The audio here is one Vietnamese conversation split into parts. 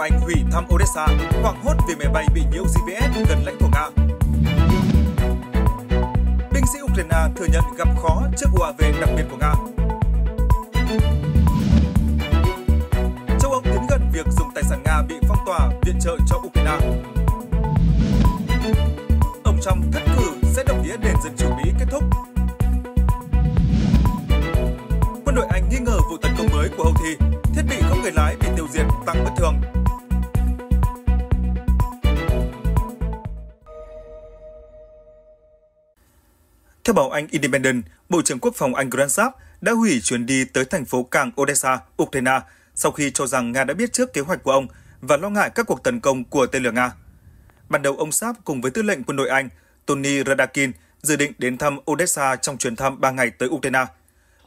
Anh hủy thăm Odessa, hoảng hốt vì máy bay bị nhiễu GPS gần lãnh thổ Nga. Binh sĩ Ukraine thừa nhận gặp khó trước UAV đặc biệt của Nga. Châu Âu tiến gần việc dùng tài sản Nga bị phong tỏa viện trợ cho Ukraine. Ông Trump thất cử sẽ đồng nghĩa nền dân chủ Mỹ kết thúc quân đội Anh nghi ngờ vụ tấn công mới của Houthi, thiết bị không người lái bị tiêu diệt tăng bất thường. báo Anh Independent, Bộ trưởng Quốc phòng Anh Grant Sharp đã hủy chuyến đi tới thành phố cảng Odessa, Ukraine, sau khi cho rằng Nga đã biết trước kế hoạch của ông và lo ngại các cuộc tấn công của tên lửa Nga. Ban đầu ông Sáp cùng với tư lệnh quân đội Anh Tony Radakin dự định đến thăm Odessa trong chuyến thăm 3 ngày tới Ukraine.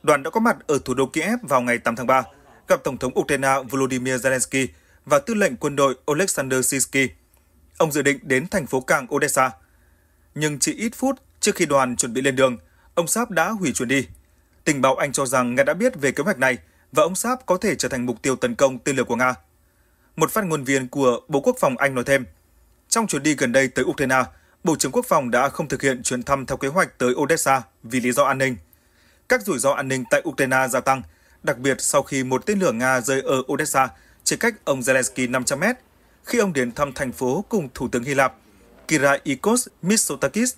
Đoàn đã có mặt ở thủ đô Kiev vào ngày 8 tháng 3, gặp Tổng thống Ukraine Volodymyr Zelensky và tư lệnh quân đội Oleksandr Sisky. Ông dự định đến thành phố cảng Odessa. Nhưng chỉ ít phút Trước khi đoàn chuẩn bị lên đường, ông Sáp đã hủy chuyến đi. Tình báo Anh cho rằng Nga đã biết về kế hoạch này và ông Sáp có thể trở thành mục tiêu tấn công tên lửa của Nga. Một phát ngôn viên của Bộ Quốc phòng Anh nói thêm, trong chuyến đi gần đây tới Ukraine, Bộ trưởng Quốc phòng đã không thực hiện chuyến thăm theo kế hoạch tới Odessa vì lý do an ninh. Các rủi ro an ninh tại Ukraine gia tăng, đặc biệt sau khi một tên lửa Nga rơi ở Odessa chỉ cách ông Zelensky 500 mét, khi ông đến thăm thành phố cùng Thủ tướng Hy Lạp Kyriakos Mitsotakis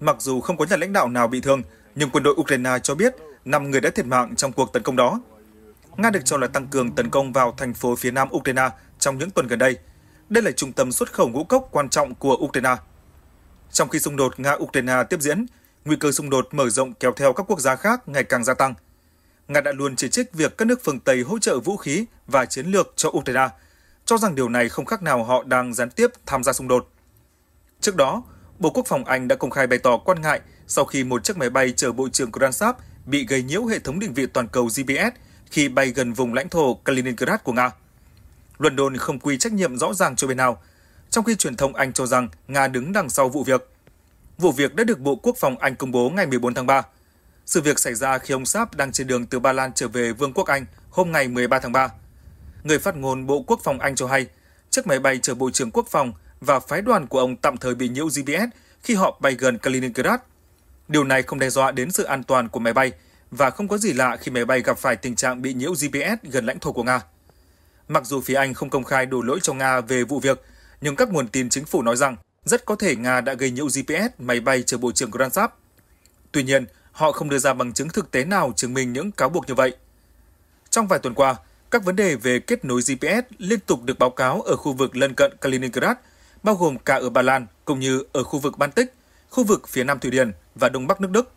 Mặc dù không có nhà lãnh đạo nào bị thương, nhưng quân đội Ukraine cho biết 5 người đã thiệt mạng trong cuộc tấn công đó. Nga được cho là tăng cường tấn công vào thành phố phía nam Ukraine trong những tuần gần đây. Đây là trung tâm xuất khẩu ngũ cốc quan trọng của Ukraine. Trong khi xung đột Nga-Ukraine tiếp diễn, nguy cơ xung đột mở rộng kéo theo các quốc gia khác ngày càng gia tăng. Nga đã luôn chỉ trích việc các nước phương Tây hỗ trợ vũ khí và chiến lược cho Ukraine, cho rằng điều này không khác nào họ đang gián tiếp tham gia xung đột. Trước đó, Bộ Quốc phòng Anh đã công khai bày tỏ quan ngại sau khi một chiếc máy bay chở Bộ trưởng Gransap bị gây nhiễu hệ thống định vị toàn cầu GPS khi bay gần vùng lãnh thổ Kaliningrad của Nga. London không quy trách nhiệm rõ ràng cho bên nào, trong khi truyền thông Anh cho rằng Nga đứng đằng sau vụ việc. Vụ việc đã được Bộ Quốc phòng Anh công bố ngày 14 tháng 3. Sự việc xảy ra khi ông Sáp đang trên đường từ Ba Lan trở về Vương quốc Anh hôm ngày 13 tháng 3. Người phát ngôn Bộ Quốc phòng Anh cho hay, chiếc máy bay chở Bộ trưởng Quốc phòng và phái đoàn của ông tạm thời bị nhiễu GPS khi họ bay gần Kaliningrad. Điều này không đe dọa đến sự an toàn của máy bay và không có gì lạ khi máy bay gặp phải tình trạng bị nhiễu GPS gần lãnh thổ của Nga. Mặc dù phía Anh không công khai đổ lỗi cho Nga về vụ việc, nhưng các nguồn tin chính phủ nói rằng rất có thể Nga đã gây nhiễu GPS máy bay chở Bộ trưởng Gransap. Tuy nhiên, họ không đưa ra bằng chứng thực tế nào chứng minh những cáo buộc như vậy. Trong vài tuần qua, các vấn đề về kết nối GPS liên tục được báo cáo ở khu vực lân cận Kaliningrad – bao gồm cả ở Ba Lan cũng như ở khu vực Baltic, khu vực phía Nam Thụy Điển và Đông Bắc nước Đức.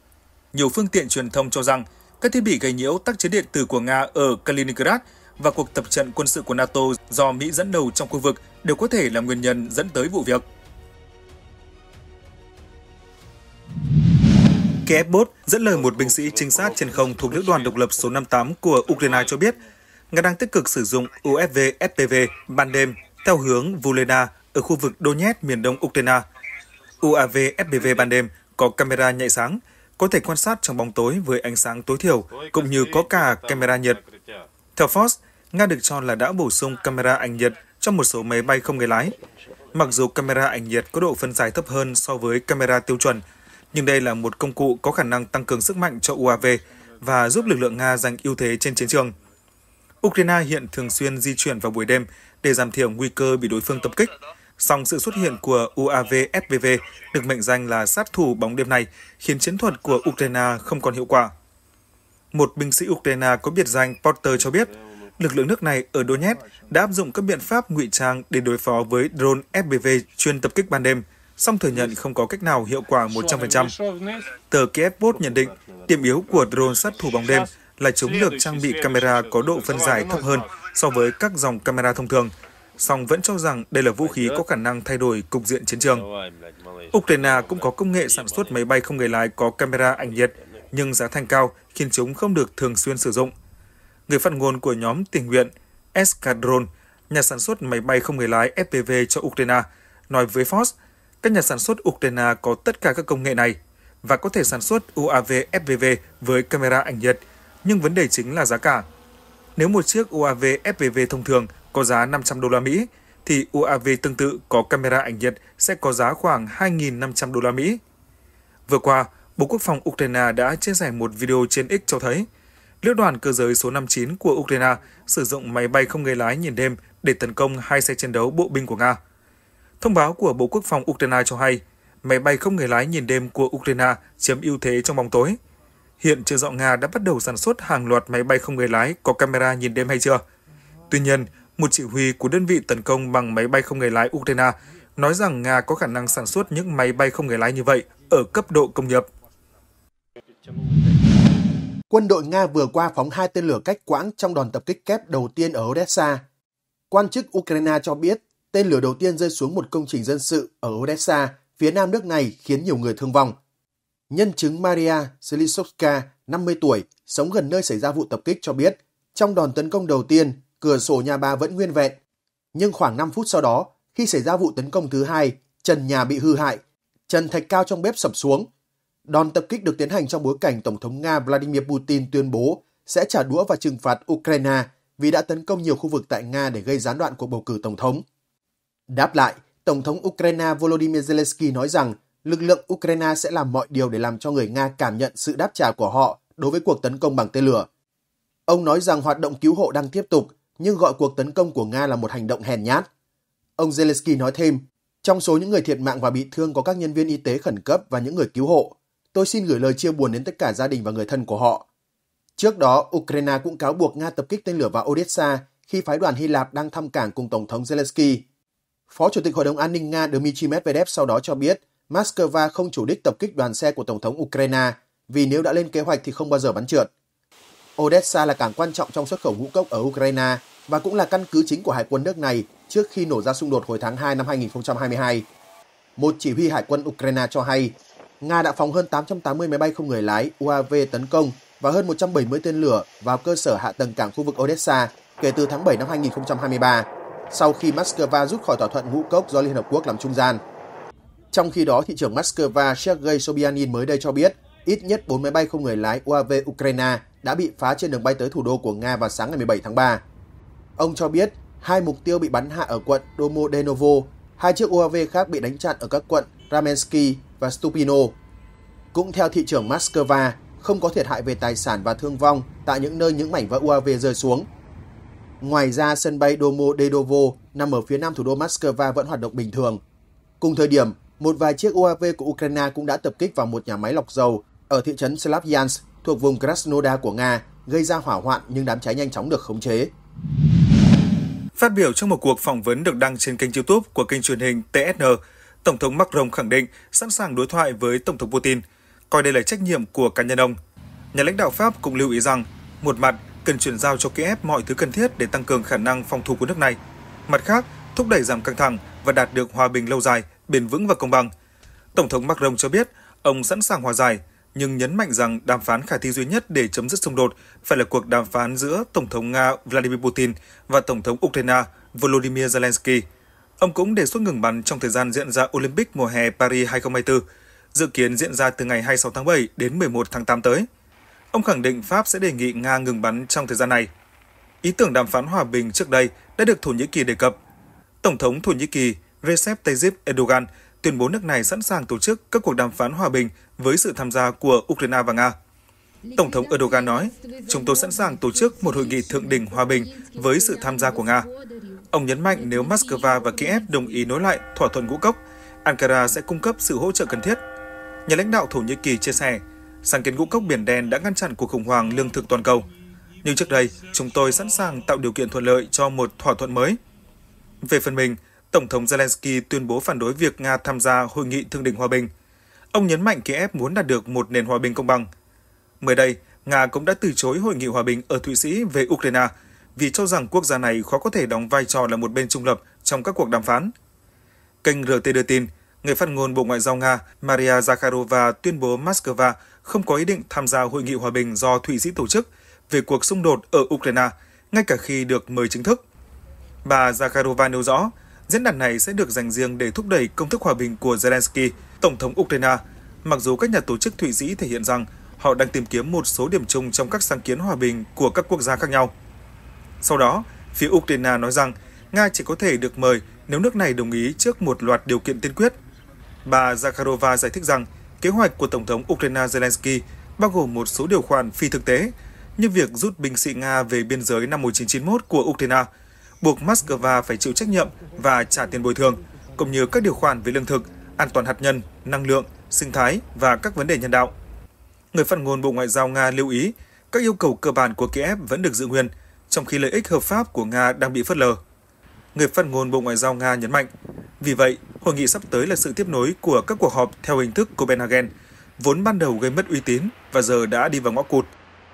Nhiều phương tiện truyền thông cho rằng các thiết bị gây nhiễu tác chiến điện tử của Nga ở Kaliningrad và cuộc tập trận quân sự của NATO do Mỹ dẫn đầu trong khu vực đều có thể là nguyên nhân dẫn tới vụ việc. Kiev Bot dẫn lời một binh sĩ trinh sát trên không thuộc lữ đoàn độc lập số 58 của Ukraine cho biết, Nga đang tích cực sử dụng UFV FPV ban đêm theo hướng Vulena ở khu vực Donetsk miền đông Ukraine. UAV FPV ban đêm có camera nhạy sáng, có thể quan sát trong bóng tối với ánh sáng tối thiểu, cũng như có cả camera nhiệt. Theo Fox, Nga được cho là đã bổ sung camera ảnh nhiệt cho một số máy bay không người lái. Mặc dù camera ảnh nhiệt có độ phân giải thấp hơn so với camera tiêu chuẩn, nhưng đây là một công cụ có khả năng tăng cường sức mạnh cho UAV và giúp lực lượng Nga giành ưu thế trên chiến trường. Ukraine hiện thường xuyên di chuyển vào buổi đêm để giảm thiểu nguy cơ bị đối phương tập kích, Song sự xuất hiện của UAV FPV được mệnh danh là sát thủ bóng đêm này khiến chiến thuật của Ukraine không còn hiệu quả. Một binh sĩ Ukraine có biệt danh Porter cho biết, lực lượng nước này ở Donetsk đã áp dụng các biện pháp ngụy trang để đối phó với drone FPV chuyên tập kích ban đêm, song thừa nhận không có cách nào hiệu quả 100%. Tờ Kiev Post nhận định, điểm yếu của drone sát thủ bóng đêm là chúng được trang bị camera có độ phân giải thấp hơn so với các dòng camera thông thường, song vẫn cho rằng đây là vũ khí có khả năng thay đổi cục diện chiến trường. Ukraine cũng có công nghệ sản xuất máy bay không người lái có camera ảnh nhiệt, nhưng giá thành cao khiến chúng không được thường xuyên sử dụng. Người phát ngôn của nhóm tình nguyện Escadron, nhà sản xuất máy bay không người lái FPV cho Ukraine, nói với Fox, các nhà sản xuất Ukraine có tất cả các công nghệ này và có thể sản xuất UAV FPV với camera ảnh nhiệt, nhưng vấn đề chính là giá cả. Nếu một chiếc UAV FPV thông thường có giá 500 đô la Mỹ, thì UAV tương tự có camera ảnh nhiệt sẽ có giá khoảng 2.500 đô la Mỹ. Vừa qua, Bộ Quốc phòng Ukraine đã chia sẻ một video trên X cho thấy, lữ đoàn cơ giới số 59 của Ukraine sử dụng máy bay không người lái nhìn đêm để tấn công hai xe chiến đấu bộ binh của Nga. Thông báo của Bộ Quốc phòng Ukraine cho hay, máy bay không người lái nhìn đêm của Ukraine chiếm ưu thế trong bóng tối – hiện trường dọn Nga đã bắt đầu sản xuất hàng loạt máy bay không người lái có camera nhìn đêm hay chưa. Tuy nhiên, một chỉ huy của đơn vị tấn công bằng máy bay không người lái Ukraine nói rằng Nga có khả năng sản xuất những máy bay không người lái như vậy ở cấp độ công nghiệp. Quân đội Nga vừa qua phóng hai tên lửa cách quãng trong đòn tập kích kép đầu tiên ở Odessa. Quan chức Ukraine cho biết tên lửa đầu tiên rơi xuống một công trình dân sự ở Odessa, phía nam nước này khiến nhiều người thương vong. Nhân chứng Maria Zelisovska, 50 tuổi, sống gần nơi xảy ra vụ tập kích cho biết, trong đòn tấn công đầu tiên, cửa sổ nhà bà vẫn nguyên vẹn. Nhưng khoảng 5 phút sau đó, khi xảy ra vụ tấn công thứ hai, trần nhà bị hư hại, trần thạch cao trong bếp sập xuống. Đòn tập kích được tiến hành trong bối cảnh Tổng thống Nga Vladimir Putin tuyên bố sẽ trả đũa và trừng phạt Ukraine vì đã tấn công nhiều khu vực tại Nga để gây gián đoạn cuộc bầu cử Tổng thống. Đáp lại, Tổng thống Ukraine Volodymyr Zelensky nói rằng lực lượng Ukraine sẽ làm mọi điều để làm cho người Nga cảm nhận sự đáp trả của họ đối với cuộc tấn công bằng tên lửa. Ông nói rằng hoạt động cứu hộ đang tiếp tục, nhưng gọi cuộc tấn công của Nga là một hành động hèn nhát. Ông Zelensky nói thêm, trong số những người thiệt mạng và bị thương có các nhân viên y tế khẩn cấp và những người cứu hộ. Tôi xin gửi lời chia buồn đến tất cả gia đình và người thân của họ. Trước đó, Ukraine cũng cáo buộc Nga tập kích tên lửa vào Odessa khi phái đoàn Hy Lạp đang thăm cảng cùng Tổng thống Zelensky. Phó Chủ tịch Hội đồng An ninh Nga Dmitry Medvedev sau đó cho biết Moscow không chủ đích tập kích đoàn xe của Tổng thống Ukraine vì nếu đã lên kế hoạch thì không bao giờ bắn trượt. Odessa là cảng quan trọng trong xuất khẩu ngũ cốc ở Ukraine và cũng là căn cứ chính của hải quân nước này trước khi nổ ra xung đột hồi tháng 2 năm 2022. Một chỉ huy hải quân Ukraine cho hay, Nga đã phóng hơn 880 máy bay không người lái UAV tấn công và hơn 170 tên lửa vào cơ sở hạ tầng cảng khu vực Odessa kể từ tháng 7 năm 2023, sau khi Moscow rút khỏi thỏa thuận ngũ cốc do Liên Hợp Quốc làm trung gian. Trong khi đó, thị trưởng Moscow Sergei Sobyanin mới đây cho biết ít nhất 4 máy bay không người lái UAV Ukraine đã bị phá trên đường bay tới thủ đô của Nga vào sáng ngày 17 tháng 3. Ông cho biết hai mục tiêu bị bắn hạ ở quận Domodenovo, hai chiếc UAV khác bị đánh chặn ở các quận Ramensky và Stupino. Cũng theo thị trưởng Moscow, không có thiệt hại về tài sản và thương vong tại những nơi những mảnh vỡ UAV rơi xuống. Ngoài ra, sân bay Domodedovo nằm ở phía nam thủ đô Moscow vẫn hoạt động bình thường. Cùng thời điểm, một vài chiếc UAV của Ukraine cũng đã tập kích vào một nhà máy lọc dầu ở thị trấn Slavyansk thuộc vùng Krasnodar của Nga, gây ra hỏa hoạn nhưng đám cháy nhanh chóng được khống chế. Phát biểu trong một cuộc phỏng vấn được đăng trên kênh YouTube của kênh truyền hình TSN, Tổng thống Macron khẳng định sẵn sàng đối thoại với Tổng thống Putin, coi đây là trách nhiệm của cá nhân ông. Nhà lãnh đạo Pháp cũng lưu ý rằng, một mặt cần chuyển giao cho Kiev mọi thứ cần thiết để tăng cường khả năng phòng thủ của nước này, mặt khác thúc đẩy giảm căng thẳng và đạt được hòa bình lâu dài – bền vững và công bằng. Tổng thống Macron cho biết ông sẵn sàng hòa giải, nhưng nhấn mạnh rằng đàm phán khả thi duy nhất để chấm dứt xung đột phải là cuộc đàm phán giữa Tổng thống Nga Vladimir Putin và Tổng thống Ukraine Volodymyr Zelensky. Ông cũng đề xuất ngừng bắn trong thời gian diễn ra Olympic mùa hè Paris 2024, dự kiến diễn ra từ ngày 26 tháng 7 đến 11 tháng 8 tới. Ông khẳng định Pháp sẽ đề nghị Nga ngừng bắn trong thời gian này. Ý tưởng đàm phán hòa bình trước đây đã được Thổ Nhĩ Kỳ đề cập. Tổng thống Thổ Nhĩ Kỳ Recep Tayyip Erdogan tuyên bố nước này sẵn sàng tổ chức các cuộc đàm phán hòa bình với sự tham gia của Ukraine và Nga. Tổng thống Erdogan nói, chúng tôi sẵn sàng tổ chức một hội nghị thượng đỉnh hòa bình với sự tham gia của Nga. Ông nhấn mạnh nếu Moscow và Kiev đồng ý nối lại thỏa thuận ngũ cốc, Ankara sẽ cung cấp sự hỗ trợ cần thiết. Nhà lãnh đạo Thổ Nhĩ Kỳ chia sẻ, sáng kiến ngũ cốc Biển Đen đã ngăn chặn cuộc khủng hoảng lương thực toàn cầu. Nhưng trước đây, chúng tôi sẵn sàng tạo điều kiện thuận lợi cho một thỏa thuận mới. Về phần mình, Tổng thống Zelensky tuyên bố phản đối việc Nga tham gia hội nghị thương đình hòa bình. Ông nhấn mạnh Kiev muốn đạt được một nền hòa bình công bằng. Mới đây, Nga cũng đã từ chối hội nghị hòa bình ở Thụy Sĩ về Ukraine vì cho rằng quốc gia này khó có thể đóng vai trò là một bên trung lập trong các cuộc đàm phán. Kênh RT đưa tin, người phát ngôn Bộ Ngoại giao Nga Maria Zakharova tuyên bố Moscow không có ý định tham gia hội nghị hòa bình do Thụy Sĩ tổ chức về cuộc xung đột ở Ukraine, ngay cả khi được mời chính thức. Bà Zakharova nêu rõ, Diễn đàn này sẽ được dành riêng để thúc đẩy công thức hòa bình của Zelensky, Tổng thống Ukraine, mặc dù các nhà tổ chức Thụy Sĩ thể hiện rằng họ đang tìm kiếm một số điểm chung trong các sáng kiến hòa bình của các quốc gia khác nhau. Sau đó, phía Ukraine nói rằng Nga chỉ có thể được mời nếu nước này đồng ý trước một loạt điều kiện tiên quyết. Bà Zakharova giải thích rằng kế hoạch của Tổng thống Ukraine Zelensky bao gồm một số điều khoản phi thực tế như việc rút binh sĩ Nga về biên giới năm 1991 của Ukraine – buộc Moscow phải chịu trách nhiệm và trả tiền bồi thường, cũng như các điều khoản về lương thực, an toàn hạt nhân, năng lượng, sinh thái và các vấn đề nhân đạo. Người phát ngôn Bộ Ngoại giao Nga lưu ý, các yêu cầu cơ bản của Kiev vẫn được giữ nguyên, trong khi lợi ích hợp pháp của Nga đang bị phớt lờ. Người phát ngôn Bộ Ngoại giao Nga nhấn mạnh, vì vậy, hội nghị sắp tới là sự tiếp nối của các cuộc họp theo hình thức Copenhagen, vốn ban đầu gây mất uy tín và giờ đã đi vào ngõ cụt.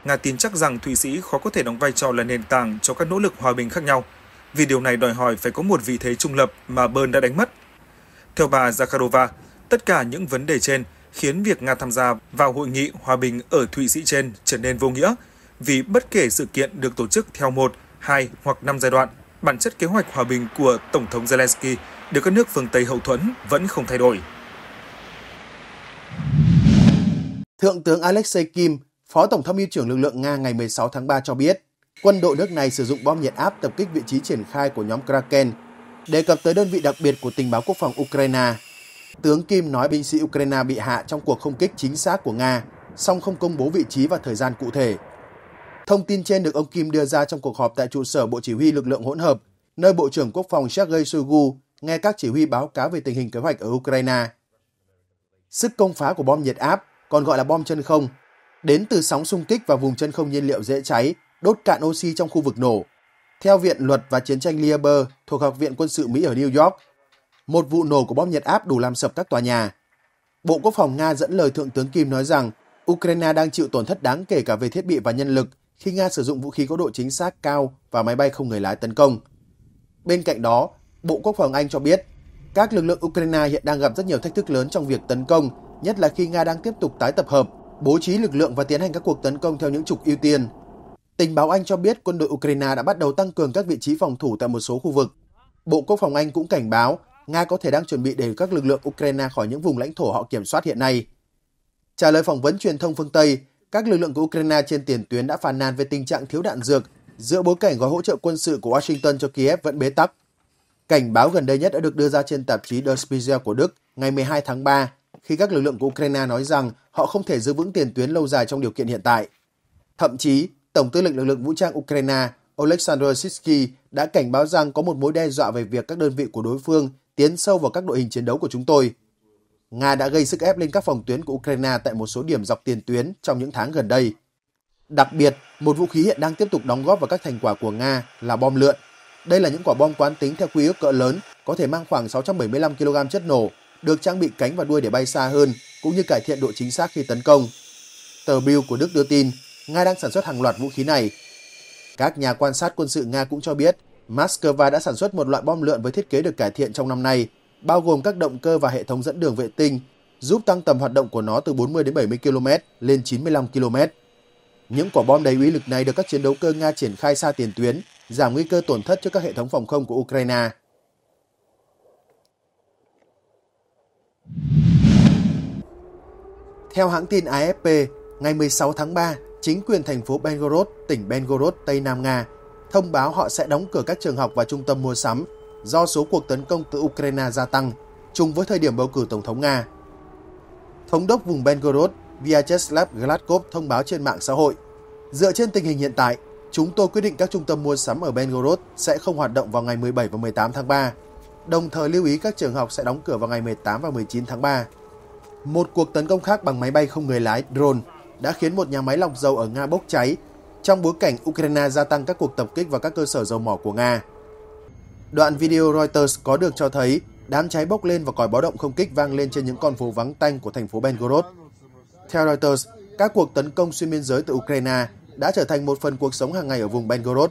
Nga tin chắc rằng Thụy Sĩ khó có thể đóng vai trò là nền tảng cho các nỗ lực hòa bình khác nhau – vì điều này đòi hỏi phải có một vị thế trung lập mà Bern đã đánh mất. Theo bà Zakharova, tất cả những vấn đề trên khiến việc Nga tham gia vào hội nghị hòa bình ở Thụy Sĩ trên trở nên vô nghĩa, vì bất kể sự kiện được tổ chức theo một, hai hoặc năm giai đoạn, bản chất kế hoạch hòa bình của Tổng thống Zelensky được các nước phương Tây hậu thuẫn vẫn không thay đổi. Thượng tướng Alexei Kim, Phó Tổng tham mưu trưởng lực lượng Nga ngày 16 tháng 3 cho biết, quân đội nước này sử dụng bom nhiệt áp tập kích vị trí triển khai của nhóm Kraken, đề cập tới đơn vị đặc biệt của tình báo quốc phòng Ukraine. Tướng Kim nói binh sĩ Ukraine bị hạ trong cuộc không kích chính xác của Nga, song không công bố vị trí và thời gian cụ thể. Thông tin trên được ông Kim đưa ra trong cuộc họp tại trụ sở Bộ Chỉ huy Lực lượng hỗn hợp, nơi Bộ trưởng Quốc phòng Sergei Shoigu nghe các chỉ huy báo cáo về tình hình kế hoạch ở Ukraine. Sức công phá của bom nhiệt áp, còn gọi là bom chân không, đến từ sóng xung kích và vùng chân không nhiên liệu dễ cháy đốt cạn oxy trong khu vực nổ. Theo Viện Luật và Chiến tranh Lieber thuộc Học viện Quân sự Mỹ ở New York, một vụ nổ của bom nhiệt áp đủ làm sập các tòa nhà. Bộ Quốc phòng Nga dẫn lời Thượng tướng Kim nói rằng Ukraine đang chịu tổn thất đáng kể cả về thiết bị và nhân lực khi Nga sử dụng vũ khí có độ chính xác cao và máy bay không người lái tấn công. Bên cạnh đó, Bộ Quốc phòng Anh cho biết các lực lượng Ukraine hiện đang gặp rất nhiều thách thức lớn trong việc tấn công, nhất là khi Nga đang tiếp tục tái tập hợp, bố trí lực lượng và tiến hành các cuộc tấn công theo những trục ưu tiên. Tình báo Anh cho biết quân đội Ukraine đã bắt đầu tăng cường các vị trí phòng thủ tại một số khu vực. Bộ Quốc phòng Anh cũng cảnh báo Nga có thể đang chuẩn bị để các lực lượng Ukraine khỏi những vùng lãnh thổ họ kiểm soát hiện nay. Trả lời phỏng vấn truyền thông phương Tây, các lực lượng của Ukraine trên tiền tuyến đã phàn nàn về tình trạng thiếu đạn dược giữa bối cảnh gói hỗ trợ quân sự của Washington cho Kiev vẫn bế tắc. Cảnh báo gần đây nhất đã được đưa ra trên tạp chí Der Spiegel của Đức ngày 12 tháng 3, khi các lực lượng của Ukraine nói rằng họ không thể giữ vững tiền tuyến lâu dài trong điều kiện hiện tại. Thậm chí, Tổng tư lệnh lực lượng vũ trang Ukraine Oleksandr Sitsky đã cảnh báo rằng có một mối đe dọa về việc các đơn vị của đối phương tiến sâu vào các đội hình chiến đấu của chúng tôi. Nga đã gây sức ép lên các phòng tuyến của Ukraine tại một số điểm dọc tiền tuyến trong những tháng gần đây. Đặc biệt, một vũ khí hiện đang tiếp tục đóng góp vào các thành quả của Nga là bom lượn. Đây là những quả bom quán tính theo quy ước cỡ lớn, có thể mang khoảng 675 kg chất nổ, được trang bị cánh và đuôi để bay xa hơn, cũng như cải thiện độ chính xác khi tấn công. Tờ Bill của Đức đưa tin, Nga đang sản xuất hàng loạt vũ khí này. Các nhà quan sát quân sự Nga cũng cho biết, Moscow đã sản xuất một loại bom lượn với thiết kế được cải thiện trong năm nay, bao gồm các động cơ và hệ thống dẫn đường vệ tinh, giúp tăng tầm hoạt động của nó từ 40 đến 70 km lên 95 km. Những quả bom đầy uy lực này được các chiến đấu cơ Nga triển khai xa tiền tuyến, giảm nguy cơ tổn thất cho các hệ thống phòng không của Ukraine. Theo hãng tin AFP, ngày 16 tháng 3, chính quyền thành phố Belgorod, tỉnh Belgorod, Tây Nam Nga thông báo họ sẽ đóng cửa các trường học và trung tâm mua sắm do số cuộc tấn công từ Ukraine gia tăng, chung với thời điểm bầu cử Tổng thống Nga. Thống đốc vùng Belgorod Vyacheslav Gladkov thông báo trên mạng xã hội, dựa trên tình hình hiện tại, chúng tôi quyết định các trung tâm mua sắm ở Belgorod sẽ không hoạt động vào ngày 17 và 18 tháng 3, đồng thời lưu ý các trường học sẽ đóng cửa vào ngày 18 và 19 tháng 3. Một cuộc tấn công khác bằng máy bay không người lái drone đã khiến một nhà máy lọc dầu ở Nga bốc cháy trong bối cảnh Ukraine gia tăng các cuộc tập kích vào các cơ sở dầu mỏ của Nga. Đoạn video Reuters có được cho thấy đám cháy bốc lên và còi báo động không kích vang lên trên những con phố vắng tanh của thành phố Belgorod. Theo Reuters, các cuộc tấn công xuyên biên giới từ Ukraine đã trở thành một phần cuộc sống hàng ngày ở vùng Belgorod.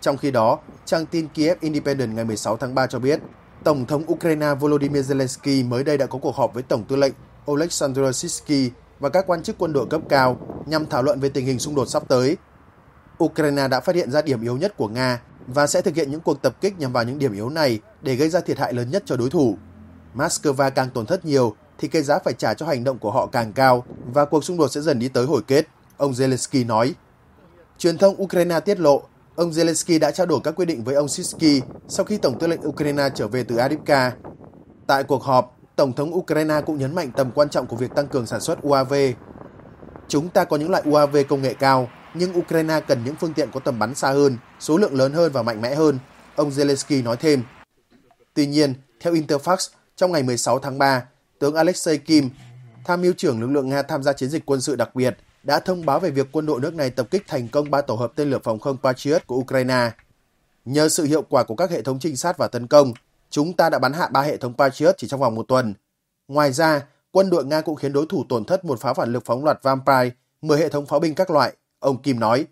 Trong khi đó, trang tin Kiev Independent ngày 16 tháng 3 cho biết, Tổng thống Ukraine Volodymyr Zelensky mới đây đã có cuộc họp với Tổng tư lệnh Oleksandr Sisky và các quan chức quân đội cấp cao nhằm thảo luận về tình hình xung đột sắp tới. Ukraine đã phát hiện ra điểm yếu nhất của Nga và sẽ thực hiện những cuộc tập kích nhằm vào những điểm yếu này để gây ra thiệt hại lớn nhất cho đối thủ. Moscow càng tổn thất nhiều thì cái giá phải trả cho hành động của họ càng cao và cuộc xung đột sẽ dần đi tới hồi kết, ông Zelensky nói. Truyền thông Ukraine tiết lộ ông Zelensky đã trao đổi các quyết định với ông Sisky sau khi Tổng tư lệnh Ukraine trở về từ Adivka. Tại cuộc họp, Tổng thống Ukraine cũng nhấn mạnh tầm quan trọng của việc tăng cường sản xuất UAV. Chúng ta có những loại UAV công nghệ cao, nhưng Ukraine cần những phương tiện có tầm bắn xa hơn, số lượng lớn hơn và mạnh mẽ hơn, ông Zelensky nói thêm. Tuy nhiên, theo Interfax, trong ngày 16 tháng 3, tướng Alexei Kim, tham mưu trưởng lực lượng Nga tham gia chiến dịch quân sự đặc biệt, đã thông báo về việc quân đội nước này tập kích thành công ba tổ hợp tên lửa phòng không Patriot của Ukraine. Nhờ sự hiệu quả của các hệ thống trinh sát và tấn công, chúng ta đã bắn hạ ba hệ thống Patriot chỉ trong vòng một tuần. Ngoài ra, quân đội Nga cũng khiến đối thủ tổn thất một pháo phản lực phóng loạt Vampire, 10 hệ thống pháo binh các loại, ông Kim nói.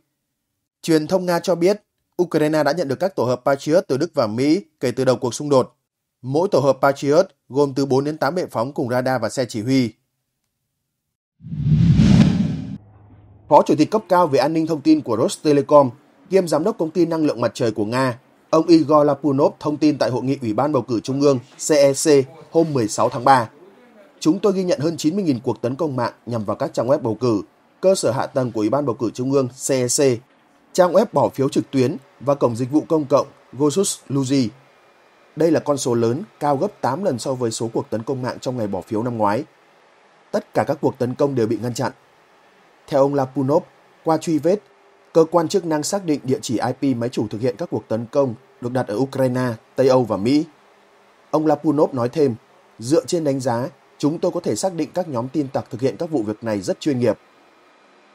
Truyền thông Nga cho biết, Ukraine đã nhận được các tổ hợp Patriot từ Đức và Mỹ kể từ đầu cuộc xung đột. Mỗi tổ hợp Patriot gồm từ 4 đến 8 bệ phóng cùng radar và xe chỉ huy. Phó chủ tịch cấp cao về an ninh thông tin của Rostelecom, kiêm giám đốc công ty năng lượng mặt trời của Nga Ông Igor Lapunov thông tin tại Hội nghị Ủy ban Bầu cử Trung ương CEC e hôm 16 tháng 3. Chúng tôi ghi nhận hơn 90.000 cuộc tấn công mạng nhằm vào các trang web bầu cử, cơ sở hạ tầng của Ủy ban Bầu cử Trung ương CEC, e trang web bỏ phiếu trực tuyến và cổng dịch vụ công cộng Gosus Luzi. Đây là con số lớn, cao gấp 8 lần so với số cuộc tấn công mạng trong ngày bỏ phiếu năm ngoái. Tất cả các cuộc tấn công đều bị ngăn chặn. Theo ông Lapunov, qua truy vết, Cơ quan chức năng xác định địa chỉ IP máy chủ thực hiện các cuộc tấn công được đặt ở Ukraine, Tây Âu và Mỹ. Ông Lapunov nói thêm, dựa trên đánh giá, chúng tôi có thể xác định các nhóm tin tặc thực hiện các vụ việc này rất chuyên nghiệp.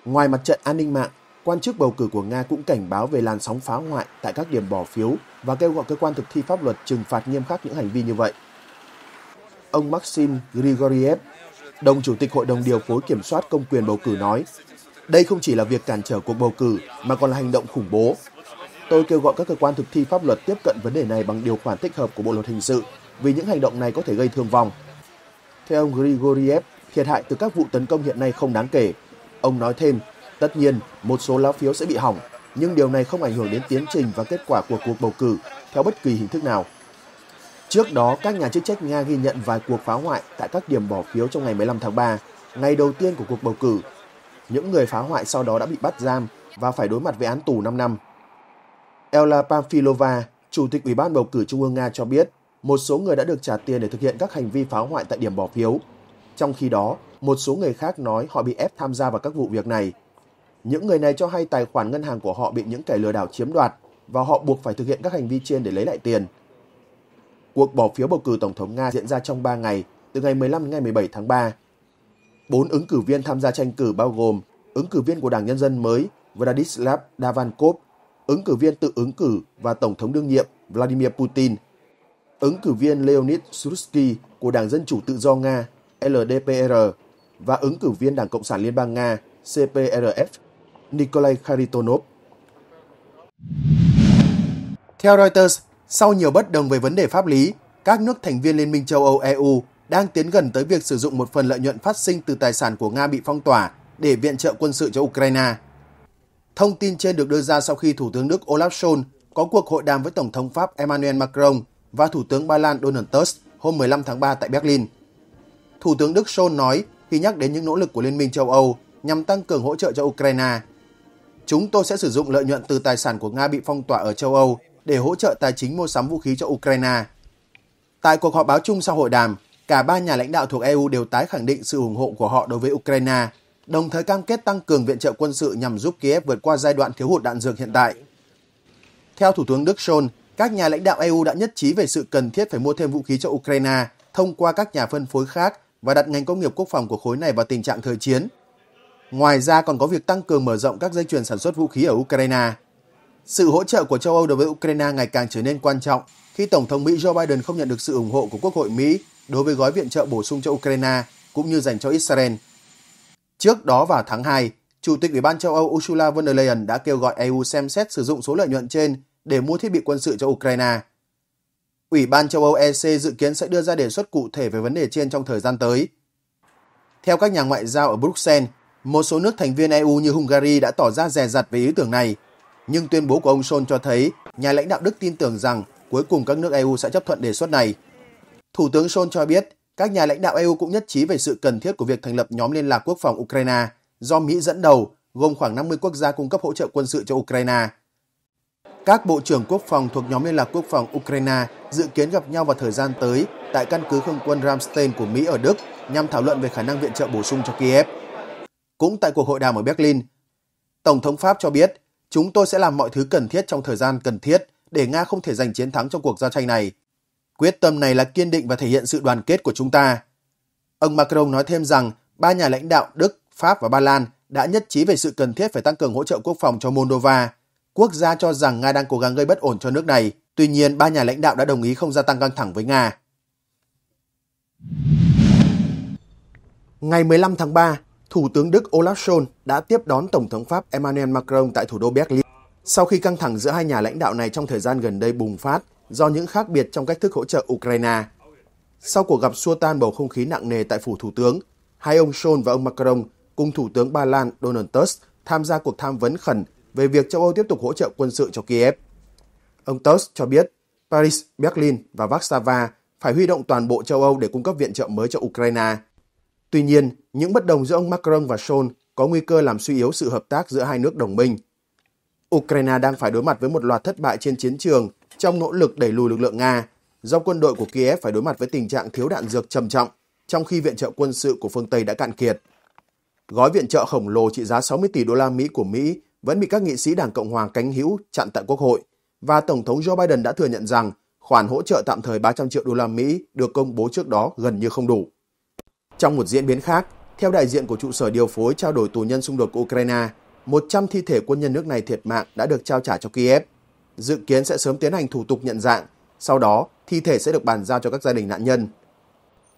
Ngoài mặt trận an ninh mạng, quan chức bầu cử của Nga cũng cảnh báo về làn sóng phá hoại tại các điểm bỏ phiếu và kêu gọi cơ quan thực thi pháp luật trừng phạt nghiêm khắc những hành vi như vậy. Ông Maxim Grigoriev, đồng chủ tịch Hội đồng điều phối kiểm soát công quyền bầu cử nói, đây không chỉ là việc cản trở cuộc bầu cử mà còn là hành động khủng bố. Tôi kêu gọi các cơ quan thực thi pháp luật tiếp cận vấn đề này bằng điều khoản tích hợp của Bộ luật hình sự vì những hành động này có thể gây thương vong. Theo ông Grigoriev, thiệt hại từ các vụ tấn công hiện nay không đáng kể. Ông nói thêm, tất nhiên một số lá phiếu sẽ bị hỏng, nhưng điều này không ảnh hưởng đến tiến trình và kết quả của cuộc bầu cử theo bất kỳ hình thức nào. Trước đó, các nhà chức trách Nga ghi nhận vài cuộc phá hoại tại các điểm bỏ phiếu trong ngày 15 tháng 3, ngày đầu tiên của cuộc bầu cử những người phá hoại sau đó đã bị bắt giam và phải đối mặt với án tù 5 năm. Ella Pamfilova, Chủ tịch Ủy ban Bầu cử Trung ương Nga cho biết một số người đã được trả tiền để thực hiện các hành vi phá hoại tại điểm bỏ phiếu. Trong khi đó, một số người khác nói họ bị ép tham gia vào các vụ việc này. Những người này cho hay tài khoản ngân hàng của họ bị những kẻ lừa đảo chiếm đoạt và họ buộc phải thực hiện các hành vi trên để lấy lại tiền. Cuộc bỏ phiếu bầu cử Tổng thống Nga diễn ra trong 3 ngày, từ ngày 15 đến ngày 17 tháng 3 Bốn ứng cử viên tham gia tranh cử bao gồm ứng cử viên của Đảng Nhân dân mới Vladislav Davankov, ứng cử viên tự ứng cử và Tổng thống đương nhiệm Vladimir Putin, ứng cử viên Leonid Slutsky của Đảng Dân Chủ Tự do Nga LDPR và ứng cử viên Đảng Cộng sản Liên bang Nga CPRF Nikolai Kharitonov. Theo Reuters, sau nhiều bất đồng về vấn đề pháp lý, các nước thành viên Liên minh châu Âu EU đang tiến gần tới việc sử dụng một phần lợi nhuận phát sinh từ tài sản của Nga bị phong tỏa để viện trợ quân sự cho Ukraine. Thông tin trên được đưa ra sau khi Thủ tướng Đức Olaf Scholz có cuộc hội đàm với Tổng thống Pháp Emmanuel Macron và Thủ tướng Ba Lan Donald Tusk hôm 15 tháng 3 tại Berlin. Thủ tướng Đức Scholz nói khi nhắc đến những nỗ lực của Liên minh châu Âu nhằm tăng cường hỗ trợ cho Ukraine. Chúng tôi sẽ sử dụng lợi nhuận từ tài sản của Nga bị phong tỏa ở châu Âu để hỗ trợ tài chính mua sắm vũ khí cho Ukraine. Tại cuộc họp báo chung sau hội đàm, Cả ba nhà lãnh đạo thuộc EU đều tái khẳng định sự ủng hộ của họ đối với Ukraine, đồng thời cam kết tăng cường viện trợ quân sự nhằm giúp Kiev vượt qua giai đoạn thiếu hụt đạn dược hiện tại. Theo Thủ tướng Đức Scholz, các nhà lãnh đạo EU đã nhất trí về sự cần thiết phải mua thêm vũ khí cho Ukraine thông qua các nhà phân phối khác và đặt ngành công nghiệp quốc phòng của khối này vào tình trạng thời chiến. Ngoài ra còn có việc tăng cường mở rộng các dây chuyền sản xuất vũ khí ở Ukraine. Sự hỗ trợ của châu Âu đối với Ukraine ngày càng trở nên quan trọng khi Tổng thống Mỹ Joe Biden không nhận được sự ủng hộ của Quốc hội Mỹ đối với gói viện trợ bổ sung cho Ukraine cũng như dành cho Israel. Trước đó vào tháng 2, Chủ tịch Ủy ban châu Âu Ursula von der Leyen đã kêu gọi EU xem xét sử dụng số lợi nhuận trên để mua thiết bị quân sự cho Ukraine. Ủy ban châu Âu EC dự kiến sẽ đưa ra đề xuất cụ thể về vấn đề trên trong thời gian tới. Theo các nhà ngoại giao ở Bruxelles, một số nước thành viên EU như Hungary đã tỏ ra dè dặt về ý tưởng này, nhưng tuyên bố của ông Scholz cho thấy nhà lãnh đạo Đức tin tưởng rằng cuối cùng các nước EU sẽ chấp thuận đề xuất này. Thủ tướng Scholz cho biết các nhà lãnh đạo EU cũng nhất trí về sự cần thiết của việc thành lập nhóm liên lạc quốc phòng Ukraine do Mỹ dẫn đầu, gồm khoảng 50 quốc gia cung cấp hỗ trợ quân sự cho Ukraine. Các bộ trưởng quốc phòng thuộc nhóm liên lạc quốc phòng Ukraine dự kiến gặp nhau vào thời gian tới tại căn cứ không quân Ramstein của Mỹ ở Đức nhằm thảo luận về khả năng viện trợ bổ sung cho Kiev. Cũng tại cuộc hội đàm ở Berlin, Tổng thống Pháp cho biết chúng tôi sẽ làm mọi thứ cần thiết trong thời gian cần thiết để Nga không thể giành chiến thắng trong cuộc giao tranh này. Quyết tâm này là kiên định và thể hiện sự đoàn kết của chúng ta. Ông Macron nói thêm rằng ba nhà lãnh đạo Đức, Pháp và Ba Lan đã nhất trí về sự cần thiết phải tăng cường hỗ trợ quốc phòng cho Moldova. Quốc gia cho rằng Nga đang cố gắng gây bất ổn cho nước này, tuy nhiên ba nhà lãnh đạo đã đồng ý không gia tăng căng thẳng với Nga. Ngày 15 tháng 3, Thủ tướng Đức Olaf Scholz đã tiếp đón Tổng thống Pháp Emmanuel Macron tại thủ đô Berlin. Sau khi căng thẳng giữa hai nhà lãnh đạo này trong thời gian gần đây bùng phát, do những khác biệt trong cách thức hỗ trợ Ukraine. Sau cuộc gặp xua tan bầu không khí nặng nề tại phủ thủ tướng, hai ông Scholz và ông Macron cùng Thủ tướng Ba Lan Donald Tusk tham gia cuộc tham vấn khẩn về việc châu Âu tiếp tục hỗ trợ quân sự cho Kiev. Ông Tusk cho biết Paris, Berlin và Warsaw phải huy động toàn bộ châu Âu để cung cấp viện trợ mới cho Ukraine. Tuy nhiên, những bất đồng giữa ông Macron và Scholz có nguy cơ làm suy yếu sự hợp tác giữa hai nước đồng minh. Ukraine đang phải đối mặt với một loạt thất bại trên chiến trường trong nỗ lực đẩy lùi lực lượng Nga, do quân đội của Kiev phải đối mặt với tình trạng thiếu đạn dược trầm trọng, trong khi viện trợ quân sự của phương Tây đã cạn kiệt. Gói viện trợ khổng lồ trị giá 60 tỷ đô la Mỹ của Mỹ vẫn bị các nghị sĩ Đảng Cộng hòa cánh hữu chặn tại Quốc hội và Tổng thống Joe Biden đã thừa nhận rằng khoản hỗ trợ tạm thời 300 triệu đô la Mỹ được công bố trước đó gần như không đủ. Trong một diễn biến khác, theo đại diện của trụ sở điều phối trao đổi tù nhân xung đột của Ukraine, 100 thi thể quân nhân nước này thiệt mạng đã được trao trả cho Kiev dự kiến sẽ sớm tiến hành thủ tục nhận dạng, sau đó thi thể sẽ được bàn giao cho các gia đình nạn nhân.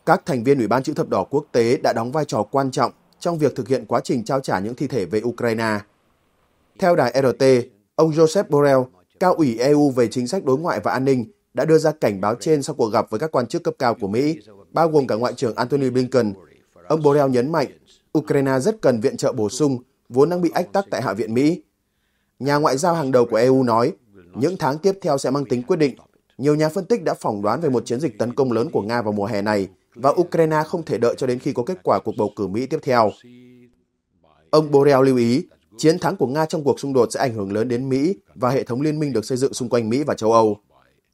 Các thành viên Ủy ban Chữ thập đỏ quốc tế đã đóng vai trò quan trọng trong việc thực hiện quá trình trao trả những thi thể về Ukraine. Theo đài RT, ông Joseph Borrell, cao ủy EU về chính sách đối ngoại và an ninh, đã đưa ra cảnh báo trên sau cuộc gặp với các quan chức cấp cao của Mỹ, bao gồm cả Ngoại trưởng Antony Blinken. Ông Borrell nhấn mạnh, Ukraine rất cần viện trợ bổ sung, vốn đang bị ách tắc tại Hạ viện Mỹ. Nhà ngoại giao hàng đầu của EU nói những tháng tiếp theo sẽ mang tính quyết định. Nhiều nhà phân tích đã phỏng đoán về một chiến dịch tấn công lớn của Nga vào mùa hè này và Ukraine không thể đợi cho đến khi có kết quả cuộc bầu cử Mỹ tiếp theo. Ông Borrell lưu ý, chiến thắng của Nga trong cuộc xung đột sẽ ảnh hưởng lớn đến Mỹ và hệ thống liên minh được xây dựng xung quanh Mỹ và châu Âu.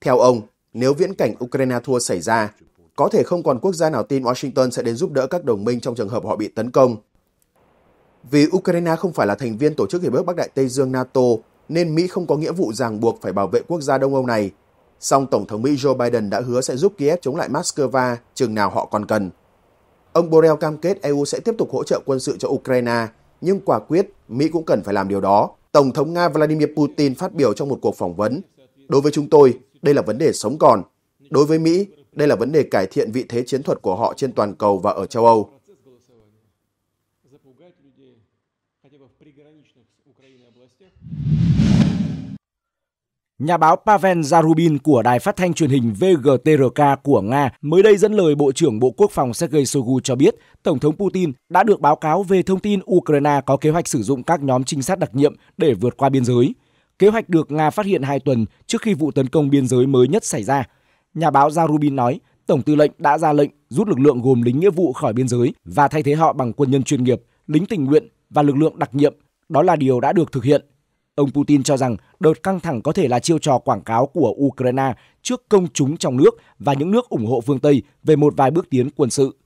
Theo ông, nếu viễn cảnh Ukraine thua xảy ra, có thể không còn quốc gia nào tin Washington sẽ đến giúp đỡ các đồng minh trong trường hợp họ bị tấn công. Vì Ukraine không phải là thành viên Tổ chức Hiệp ước Bắc Đại Tây Dương NATO nên Mỹ không có nghĩa vụ ràng buộc phải bảo vệ quốc gia Đông Âu này. Song Tổng thống Mỹ Joe Biden đã hứa sẽ giúp Kiev chống lại Moscow chừng nào họ còn cần. Ông Borrell cam kết EU sẽ tiếp tục hỗ trợ quân sự cho Ukraine, nhưng quả quyết Mỹ cũng cần phải làm điều đó. Tổng thống Nga Vladimir Putin phát biểu trong một cuộc phỏng vấn. Đối với chúng tôi, đây là vấn đề sống còn. Đối với Mỹ, đây là vấn đề cải thiện vị thế chiến thuật của họ trên toàn cầu và ở châu Âu. Nhà báo Pavel Zarubin của đài phát thanh truyền hình VGTRK của Nga mới đây dẫn lời Bộ trưởng Bộ Quốc phòng Sergei Shoigu cho biết Tổng thống Putin đã được báo cáo về thông tin Ukraine có kế hoạch sử dụng các nhóm trinh sát đặc nhiệm để vượt qua biên giới. Kế hoạch được Nga phát hiện hai tuần trước khi vụ tấn công biên giới mới nhất xảy ra. Nhà báo Zarubin nói, Tổng tư lệnh đã ra lệnh rút lực lượng gồm lính nghĩa vụ khỏi biên giới và thay thế họ bằng quân nhân chuyên nghiệp, lính tình nguyện và lực lượng đặc nhiệm. Đó là điều đã được thực hiện. Ông Putin cho rằng đợt căng thẳng có thể là chiêu trò quảng cáo của Ukraine trước công chúng trong nước và những nước ủng hộ phương Tây về một vài bước tiến quân sự.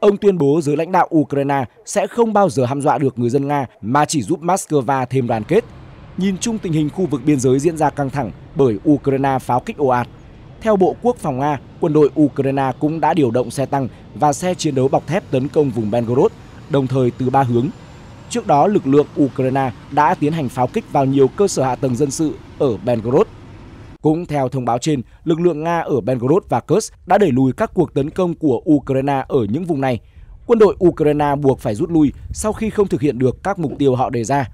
Ông tuyên bố giới lãnh đạo Ukraine sẽ không bao giờ hăm dọa được người dân Nga mà chỉ giúp Moscow thêm đoàn kết. Nhìn chung tình hình khu vực biên giới diễn ra căng thẳng bởi Ukraine pháo kích ồ ạt. Theo Bộ Quốc phòng Nga, quân đội Ukraine cũng đã điều động xe tăng và xe chiến đấu bọc thép tấn công vùng Belgorod, đồng thời từ ba hướng – Trước đó, lực lượng Ukraine đã tiến hành pháo kích vào nhiều cơ sở hạ tầng dân sự ở Belgorod. Cũng theo thông báo trên, lực lượng Nga ở Belgorod và Kursk đã đẩy lùi các cuộc tấn công của Ukraine ở những vùng này. Quân đội Ukraine buộc phải rút lui sau khi không thực hiện được các mục tiêu họ đề ra.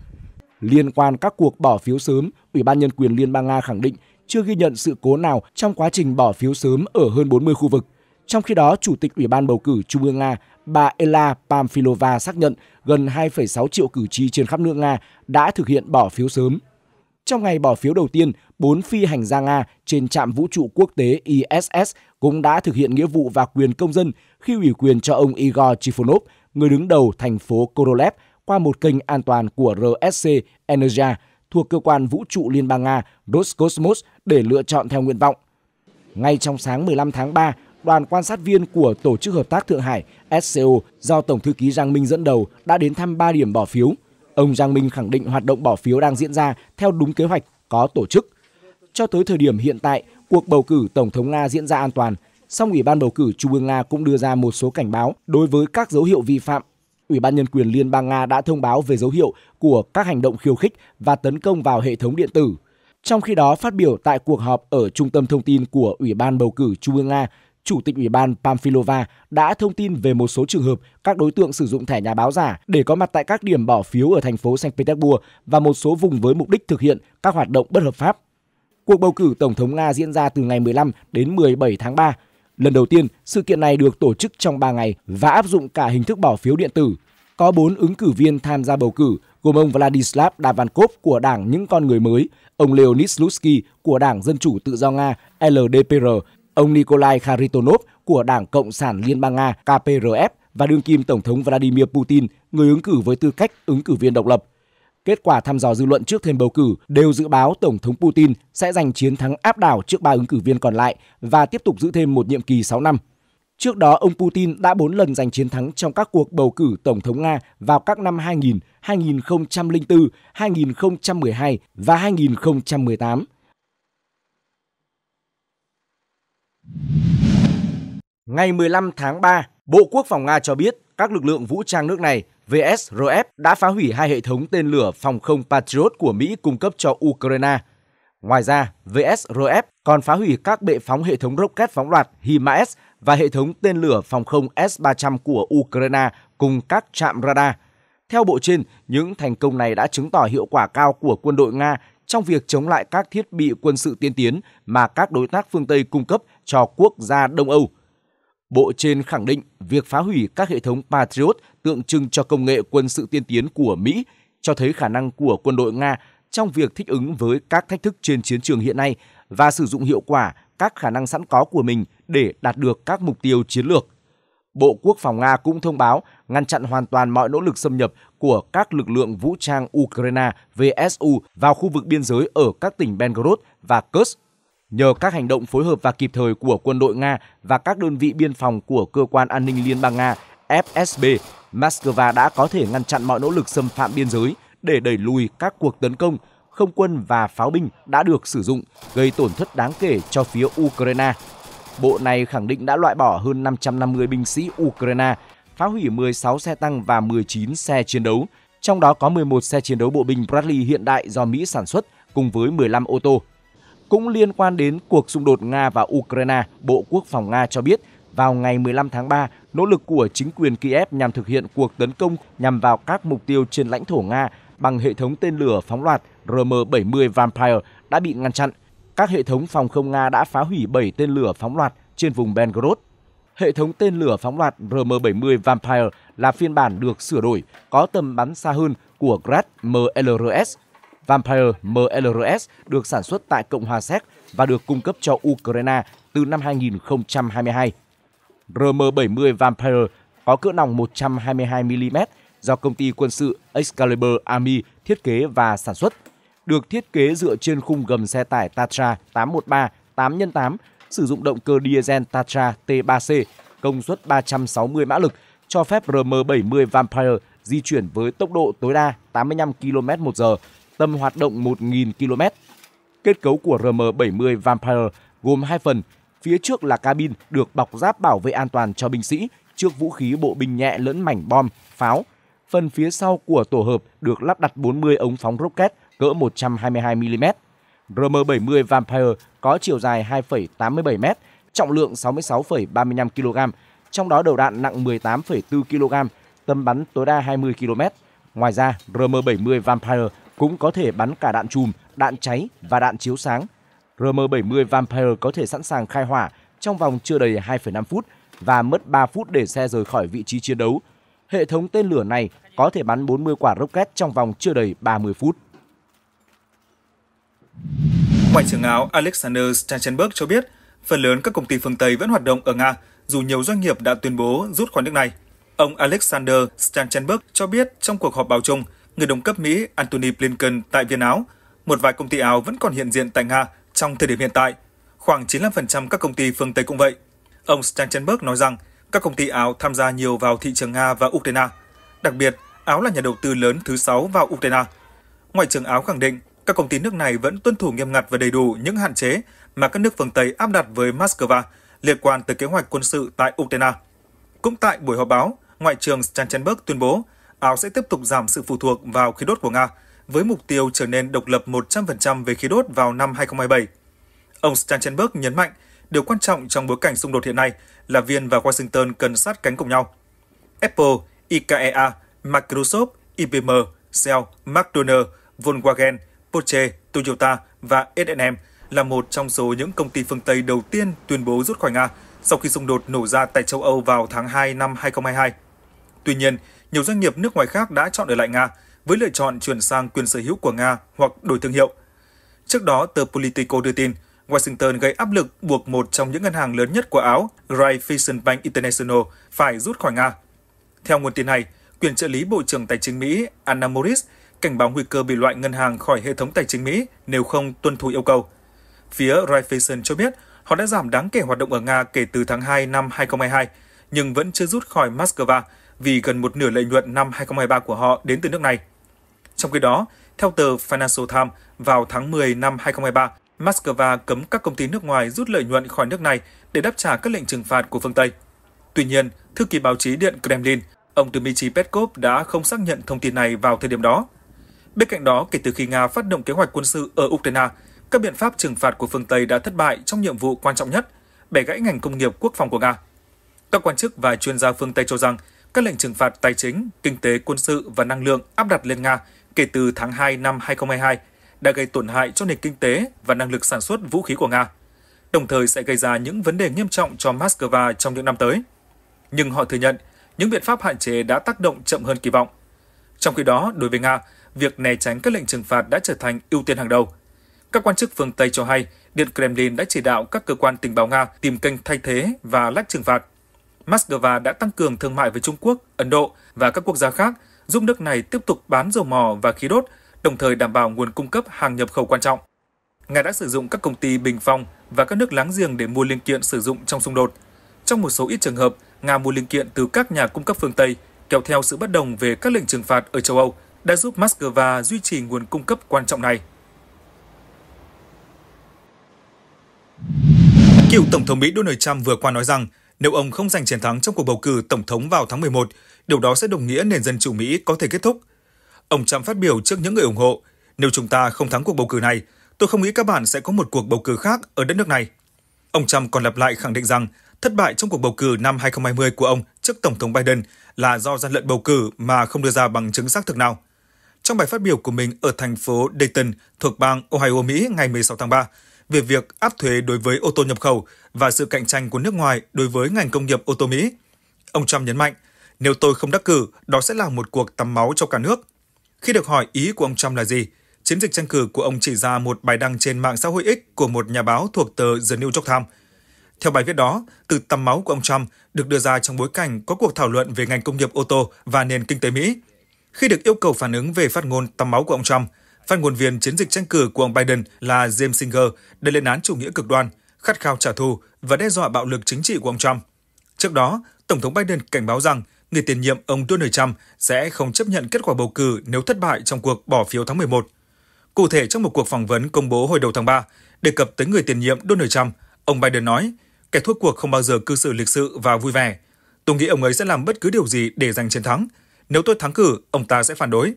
Liên quan các cuộc bỏ phiếu sớm, Ủy ban Nhân quyền Liên bang Nga khẳng định chưa ghi nhận sự cố nào trong quá trình bỏ phiếu sớm ở hơn 40 khu vực. Trong khi đó, Chủ tịch Ủy ban Bầu cử Trung ương Nga bà Ella Pamfilova xác nhận gần 2,6 triệu cử tri trên khắp nước Nga đã thực hiện bỏ phiếu sớm. Trong ngày bỏ phiếu đầu tiên, bốn phi hành gia Nga trên trạm vũ trụ quốc tế ISS cũng đã thực hiện nghĩa vụ và quyền công dân khi ủy quyền cho ông Igor Trifonov, người đứng đầu thành phố Korolev, qua một kênh an toàn của RSC Energia thuộc cơ quan vũ trụ Liên bang Nga Roscosmos để lựa chọn theo nguyện vọng. Ngay trong sáng 15 tháng 3, đoàn quan sát viên của Tổ chức Hợp tác Thượng Hải SCO do Tổng thư ký Giang Minh dẫn đầu đã đến thăm 3 điểm bỏ phiếu. Ông Giang Minh khẳng định hoạt động bỏ phiếu đang diễn ra theo đúng kế hoạch có tổ chức. Cho tới thời điểm hiện tại, cuộc bầu cử Tổng thống Nga diễn ra an toàn, song Ủy ban bầu cử Trung ương Nga cũng đưa ra một số cảnh báo đối với các dấu hiệu vi phạm. Ủy ban Nhân quyền Liên bang Nga đã thông báo về dấu hiệu của các hành động khiêu khích và tấn công vào hệ thống điện tử. Trong khi đó, phát biểu tại cuộc họp ở Trung tâm Thông tin của Ủy ban Bầu cử Trung ương Nga, Chủ tịch Ủy ban Pamphilova đã thông tin về một số trường hợp các đối tượng sử dụng thẻ nhà báo giả để có mặt tại các điểm bỏ phiếu ở thành phố Saint Petersburg và một số vùng với mục đích thực hiện các hoạt động bất hợp pháp. Cuộc bầu cử tổng thống Nga diễn ra từ ngày 15 đến 17 tháng 3. Lần đầu tiên, sự kiện này được tổ chức trong 3 ngày và áp dụng cả hình thức bỏ phiếu điện tử. Có 4 ứng cử viên tham gia bầu cử, gồm ông Vladislav Davankov của Đảng Những Con Người Mới, ông Leonid Slutsky của Đảng Dân Chủ Tự do Nga LDPR Ông Nikolai Kharitonov của Đảng Cộng sản Liên bang Nga KPRF và đương kim Tổng thống Vladimir Putin, người ứng cử với tư cách ứng cử viên độc lập. Kết quả thăm dò dư luận trước thêm bầu cử đều dự báo Tổng thống Putin sẽ giành chiến thắng áp đảo trước ba ứng cử viên còn lại và tiếp tục giữ thêm một nhiệm kỳ 6 năm. Trước đó, ông Putin đã 4 lần giành chiến thắng trong các cuộc bầu cử Tổng thống Nga vào các năm 2000, 2004, 2012 và 2018. Ngày 15 tháng 3, Bộ Quốc phòng Nga cho biết các lực lượng vũ trang nước này VSRF đã phá hủy hai hệ thống tên lửa phòng không Patriot của Mỹ cung cấp cho Ukraine. Ngoài ra, VSRF còn phá hủy các bệ phóng hệ thống rocket phóng loạt HIMARS và hệ thống tên lửa phòng không S-300 của Ukraine cùng các trạm radar. Theo bộ trên, những thành công này đã chứng tỏ hiệu quả cao của quân đội Nga trong việc chống lại các thiết bị quân sự tiên tiến mà các đối tác phương Tây cung cấp cho quốc gia Đông Âu. Bộ trên khẳng định việc phá hủy các hệ thống Patriot tượng trưng cho công nghệ quân sự tiên tiến của Mỹ, cho thấy khả năng của quân đội Nga trong việc thích ứng với các thách thức trên chiến trường hiện nay và sử dụng hiệu quả các khả năng sẵn có của mình để đạt được các mục tiêu chiến lược. Bộ Quốc phòng Nga cũng thông báo ngăn chặn hoàn toàn mọi nỗ lực xâm nhập của các lực lượng vũ trang Ukraine VSU vào khu vực biên giới ở các tỉnh Belgorod và Kursk. Nhờ các hành động phối hợp và kịp thời của quân đội Nga và các đơn vị biên phòng của Cơ quan An ninh Liên bang Nga FSB, Moscow đã có thể ngăn chặn mọi nỗ lực xâm phạm biên giới để đẩy lùi các cuộc tấn công không quân và pháo binh đã được sử dụng, gây tổn thất đáng kể cho phía Ukraine Bộ này khẳng định đã loại bỏ hơn 550 binh sĩ Ukraine, phá hủy 16 xe tăng và 19 xe chiến đấu, trong đó có 11 xe chiến đấu bộ binh Bradley hiện đại do Mỹ sản xuất cùng với 15 ô tô. Cũng liên quan đến cuộc xung đột Nga và Ukraine, Bộ Quốc phòng Nga cho biết vào ngày 15 tháng 3, nỗ lực của chính quyền Kiev nhằm thực hiện cuộc tấn công nhằm vào các mục tiêu trên lãnh thổ Nga bằng hệ thống tên lửa phóng loạt RM-70 Vampire đã bị ngăn chặn các hệ thống phòng không Nga đã phá hủy 7 tên lửa phóng loạt trên vùng Belgorod. Hệ thống tên lửa phóng loạt RM-70 Vampire là phiên bản được sửa đổi, có tầm bắn xa hơn của Grad MLRS. Vampire MLRS được sản xuất tại Cộng hòa Séc và được cung cấp cho Ukraine từ năm 2022. RM-70 Vampire có cỡ nòng 122mm do công ty quân sự Excalibur Army thiết kế và sản xuất – được thiết kế dựa trên khung gầm xe tải Tatra 813 8x8 sử dụng động cơ diesel Tatra T3C công suất 360 mã lực cho phép RM70 Vampire di chuyển với tốc độ tối đa 85 km h tầm hoạt động 1.000 km. Kết cấu của RM70 Vampire gồm hai phần, phía trước là cabin được bọc giáp bảo vệ an toàn cho binh sĩ trước vũ khí bộ binh nhẹ lẫn mảnh bom, pháo. Phần phía sau của tổ hợp được lắp đặt 40 ống phóng rocket cỡ 122mm. RM70 Vampire có chiều dài 2,87m, trọng lượng 66,35 kg, trong đó đầu đạn nặng 18,4 kg, tầm bắn tối đa 20 km. Ngoài ra, RM70 Vampire cũng có thể bắn cả đạn chùm, đạn cháy và đạn chiếu sáng. RM70 Vampire có thể sẵn sàng khai hỏa trong vòng chưa đầy 2,5 phút và mất 3 phút để xe rời khỏi vị trí chiến đấu. Hệ thống tên lửa này có thể bắn 40 quả rocket trong vòng chưa đầy 30 phút. Ngoại trưởng Áo Alexander Stachenberg cho biết, phần lớn các công ty phương Tây vẫn hoạt động ở Nga, dù nhiều doanh nghiệp đã tuyên bố rút khỏi nước này. Ông Alexander Stachenberg cho biết trong cuộc họp báo chung, người đồng cấp Mỹ Antony Blinken tại Viên Áo, một vài công ty Áo vẫn còn hiện diện tại Nga trong thời điểm hiện tại. Khoảng 95% các công ty phương Tây cũng vậy. Ông Stachenberg nói rằng các công ty Áo tham gia nhiều vào thị trường Nga và Ukraine. Đặc biệt, Áo là nhà đầu tư lớn thứ sáu vào Ukraine. Ngoại trưởng Áo khẳng định các công ty nước này vẫn tuân thủ nghiêm ngặt và đầy đủ những hạn chế mà các nước phương Tây áp đặt với Moscow liên quan tới kế hoạch quân sự tại Ukraine. Cũng tại buổi họp báo, Ngoại trưởng Stoltenberg tuyên bố Áo sẽ tiếp tục giảm sự phụ thuộc vào khí đốt của Nga với mục tiêu trở nên độc lập 100% về khí đốt vào năm 2027. Ông Stoltenberg nhấn mạnh điều quan trọng trong bối cảnh xung đột hiện nay là Viên và Washington cần sát cánh cùng nhau. Apple, IKEA, Microsoft, IBM, Shell, McDonald's, Volkswagen – Porsche, Toyota và S&M là một trong số những công ty phương Tây đầu tiên tuyên bố rút khỏi Nga sau khi xung đột nổ ra tại châu Âu vào tháng 2 năm 2022. Tuy nhiên, nhiều doanh nghiệp nước ngoài khác đã chọn ở lại Nga với lựa chọn chuyển sang quyền sở hữu của Nga hoặc đổi thương hiệu. Trước đó, tờ Politico đưa tin, Washington gây áp lực buộc một trong những ngân hàng lớn nhất của Áo, Raiffeisen Bank International, phải rút khỏi Nga. Theo nguồn tin này, quyền trợ lý Bộ trưởng Tài chính Mỹ Anna Morris cảnh báo nguy cơ bị loại ngân hàng khỏi hệ thống tài chính Mỹ nếu không tuân thủ yêu cầu. Phía Raiffeisen cho biết họ đã giảm đáng kể hoạt động ở Nga kể từ tháng 2 năm 2022, nhưng vẫn chưa rút khỏi Moscow vì gần một nửa lợi nhuận năm 2023 của họ đến từ nước này. Trong khi đó, theo tờ Financial Times, vào tháng 10 năm 2023, Moscow cấm các công ty nước ngoài rút lợi nhuận khỏi nước này để đáp trả các lệnh trừng phạt của phương Tây. Tuy nhiên, thư ký báo chí Điện Kremlin, ông Dmitry Peskov đã không xác nhận thông tin này vào thời điểm đó. Bên cạnh đó, kể từ khi Nga phát động kế hoạch quân sự ở Ukraine, các biện pháp trừng phạt của phương Tây đã thất bại trong nhiệm vụ quan trọng nhất, bẻ gãy ngành công nghiệp quốc phòng của Nga. Các quan chức và chuyên gia phương Tây cho rằng các lệnh trừng phạt tài chính, kinh tế, quân sự và năng lượng áp đặt lên Nga kể từ tháng 2 năm 2022 đã gây tổn hại cho nền kinh tế và năng lực sản xuất vũ khí của Nga, đồng thời sẽ gây ra những vấn đề nghiêm trọng cho Moscow trong những năm tới. Nhưng họ thừa nhận những biện pháp hạn chế đã tác động chậm hơn kỳ vọng. Trong khi đó, đối với Nga, việc né tránh các lệnh trừng phạt đã trở thành ưu tiên hàng đầu. Các quan chức phương Tây cho hay, Điện Kremlin đã chỉ đạo các cơ quan tình báo Nga tìm kênh thay thế và lách trừng phạt. Moscow đã tăng cường thương mại với Trung Quốc, Ấn Độ và các quốc gia khác, giúp nước này tiếp tục bán dầu mỏ và khí đốt, đồng thời đảm bảo nguồn cung cấp hàng nhập khẩu quan trọng. Nga đã sử dụng các công ty bình phong và các nước láng giềng để mua linh kiện sử dụng trong xung đột. Trong một số ít trường hợp, Nga mua linh kiện từ các nhà cung cấp phương Tây, kéo theo sự bất đồng về các lệnh trừng phạt ở châu Âu – đã giúp Moscow duy trì nguồn cung cấp quan trọng này. Cựu Tổng thống Mỹ Donald Trump vừa qua nói rằng nếu ông không giành chiến thắng trong cuộc bầu cử Tổng thống vào tháng 11, điều đó sẽ đồng nghĩa nền dân chủ Mỹ có thể kết thúc. Ông Trump phát biểu trước những người ủng hộ, nếu chúng ta không thắng cuộc bầu cử này, tôi không nghĩ các bạn sẽ có một cuộc bầu cử khác ở đất nước này. Ông Trump còn lặp lại khẳng định rằng thất bại trong cuộc bầu cử năm 2020 của ông trước Tổng thống Biden là do gian lận bầu cử mà không đưa ra bằng chứng xác thực nào trong bài phát biểu của mình ở thành phố Dayton thuộc bang Ohio, Mỹ ngày 16 tháng 3 về việc áp thuế đối với ô tô nhập khẩu và sự cạnh tranh của nước ngoài đối với ngành công nghiệp ô tô Mỹ. Ông Trump nhấn mạnh, nếu tôi không đắc cử, đó sẽ là một cuộc tắm máu cho cả nước. Khi được hỏi ý của ông Trump là gì, chiến dịch tranh cử của ông chỉ ra một bài đăng trên mạng xã hội X của một nhà báo thuộc tờ The New York Times. Theo bài viết đó, từ tắm máu của ông Trump được đưa ra trong bối cảnh có cuộc thảo luận về ngành công nghiệp ô tô và nền kinh tế Mỹ – khi được yêu cầu phản ứng về phát ngôn tắm máu của ông Trump, phát ngôn viên chiến dịch tranh cử của ông Biden là James Singer đã lên án chủ nghĩa cực đoan, khát khao trả thù và đe dọa bạo lực chính trị của ông Trump. Trước đó, Tổng thống Biden cảnh báo rằng người tiền nhiệm ông Donald Trump sẽ không chấp nhận kết quả bầu cử nếu thất bại trong cuộc bỏ phiếu tháng 11. Cụ thể trong một cuộc phỏng vấn công bố hồi đầu tháng 3, đề cập tới người tiền nhiệm Donald Trump, ông Biden nói, kẻ thua cuộc không bao giờ cư xử lịch sự và vui vẻ. Tôi nghĩ ông ấy sẽ làm bất cứ điều gì để giành chiến thắng, nếu tôi thắng cử, ông ta sẽ phản đối.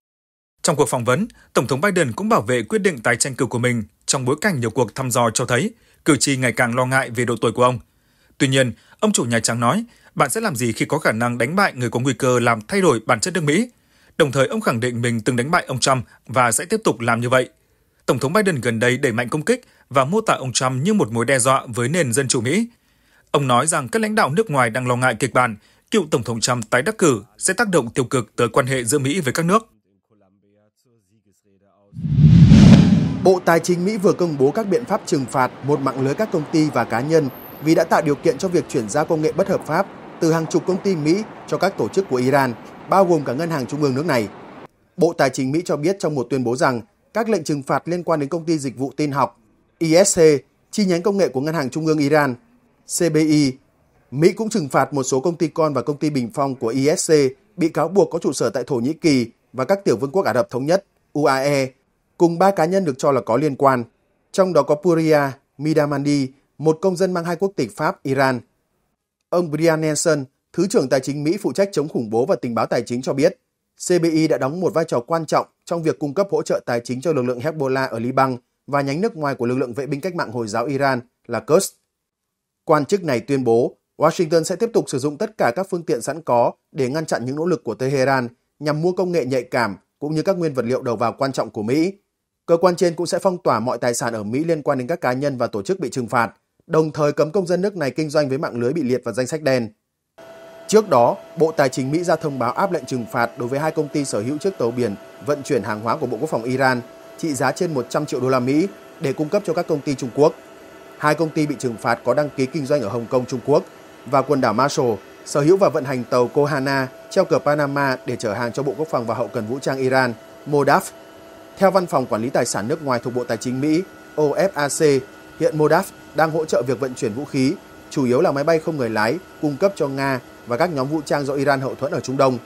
Trong cuộc phỏng vấn, Tổng thống Biden cũng bảo vệ quyết định tái tranh cử của mình trong bối cảnh nhiều cuộc thăm dò cho thấy cử tri ngày càng lo ngại về độ tuổi của ông. Tuy nhiên, ông chủ Nhà Trắng nói, bạn sẽ làm gì khi có khả năng đánh bại người có nguy cơ làm thay đổi bản chất nước Mỹ? Đồng thời, ông khẳng định mình từng đánh bại ông Trump và sẽ tiếp tục làm như vậy. Tổng thống Biden gần đây đẩy mạnh công kích và mô tả ông Trump như một mối đe dọa với nền dân chủ Mỹ. Ông nói rằng các lãnh đạo nước ngoài đang lo ngại kịch bản cựu Tổng thống Trump tái đắc cử sẽ tác động tiêu cực tới quan hệ giữa Mỹ với các nước. Bộ Tài chính Mỹ vừa công bố các biện pháp trừng phạt một mạng lưới các công ty và cá nhân vì đã tạo điều kiện cho việc chuyển giao công nghệ bất hợp pháp từ hàng chục công ty Mỹ cho các tổ chức của Iran, bao gồm cả ngân hàng trung ương nước này. Bộ Tài chính Mỹ cho biết trong một tuyên bố rằng các lệnh trừng phạt liên quan đến công ty dịch vụ tin học ISC, chi nhánh công nghệ của ngân hàng trung ương Iran, CBI, Mỹ cũng trừng phạt một số công ty con và công ty bình phong của ISC e bị cáo buộc có trụ sở tại Thổ Nhĩ Kỳ và các tiểu vương quốc Ả Rập Thống Nhất, UAE, cùng ba cá nhân được cho là có liên quan, trong đó có Puria Midamandi, một công dân mang hai quốc tịch Pháp-Iran. Ông Brian Nelson, Thứ trưởng Tài chính Mỹ phụ trách chống khủng bố và tình báo tài chính cho biết, CBI đã đóng một vai trò quan trọng trong việc cung cấp hỗ trợ tài chính cho lực lượng Hezbollah ở Liban và nhánh nước ngoài của lực lượng vệ binh cách mạng Hồi giáo Iran là Quds. Quan chức này tuyên bố Washington sẽ tiếp tục sử dụng tất cả các phương tiện sẵn có để ngăn chặn những nỗ lực của Tehran nhằm mua công nghệ nhạy cảm cũng như các nguyên vật liệu đầu vào quan trọng của Mỹ. Cơ quan trên cũng sẽ phong tỏa mọi tài sản ở Mỹ liên quan đến các cá nhân và tổ chức bị trừng phạt, đồng thời cấm công dân nước này kinh doanh với mạng lưới bị liệt vào danh sách đen. Trước đó, Bộ Tài chính Mỹ ra thông báo áp lệnh trừng phạt đối với hai công ty sở hữu chiếc tàu biển vận chuyển hàng hóa của Bộ Quốc phòng Iran trị giá trên 100 triệu đô la Mỹ để cung cấp cho các công ty Trung Quốc. Hai công ty bị trừng phạt có đăng ký kinh doanh ở Hồng Kông, Trung Quốc và quần đảo Marshall, sở hữu và vận hành tàu Kohana treo cờ Panama để chở hàng cho Bộ Quốc phòng và Hậu cần Vũ trang Iran, MODAF. Theo Văn phòng Quản lý Tài sản nước ngoài thuộc Bộ Tài chính Mỹ, OFAC, hiện MODAF đang hỗ trợ việc vận chuyển vũ khí, chủ yếu là máy bay không người lái, cung cấp cho Nga và các nhóm vũ trang do Iran hậu thuẫn ở Trung Đông.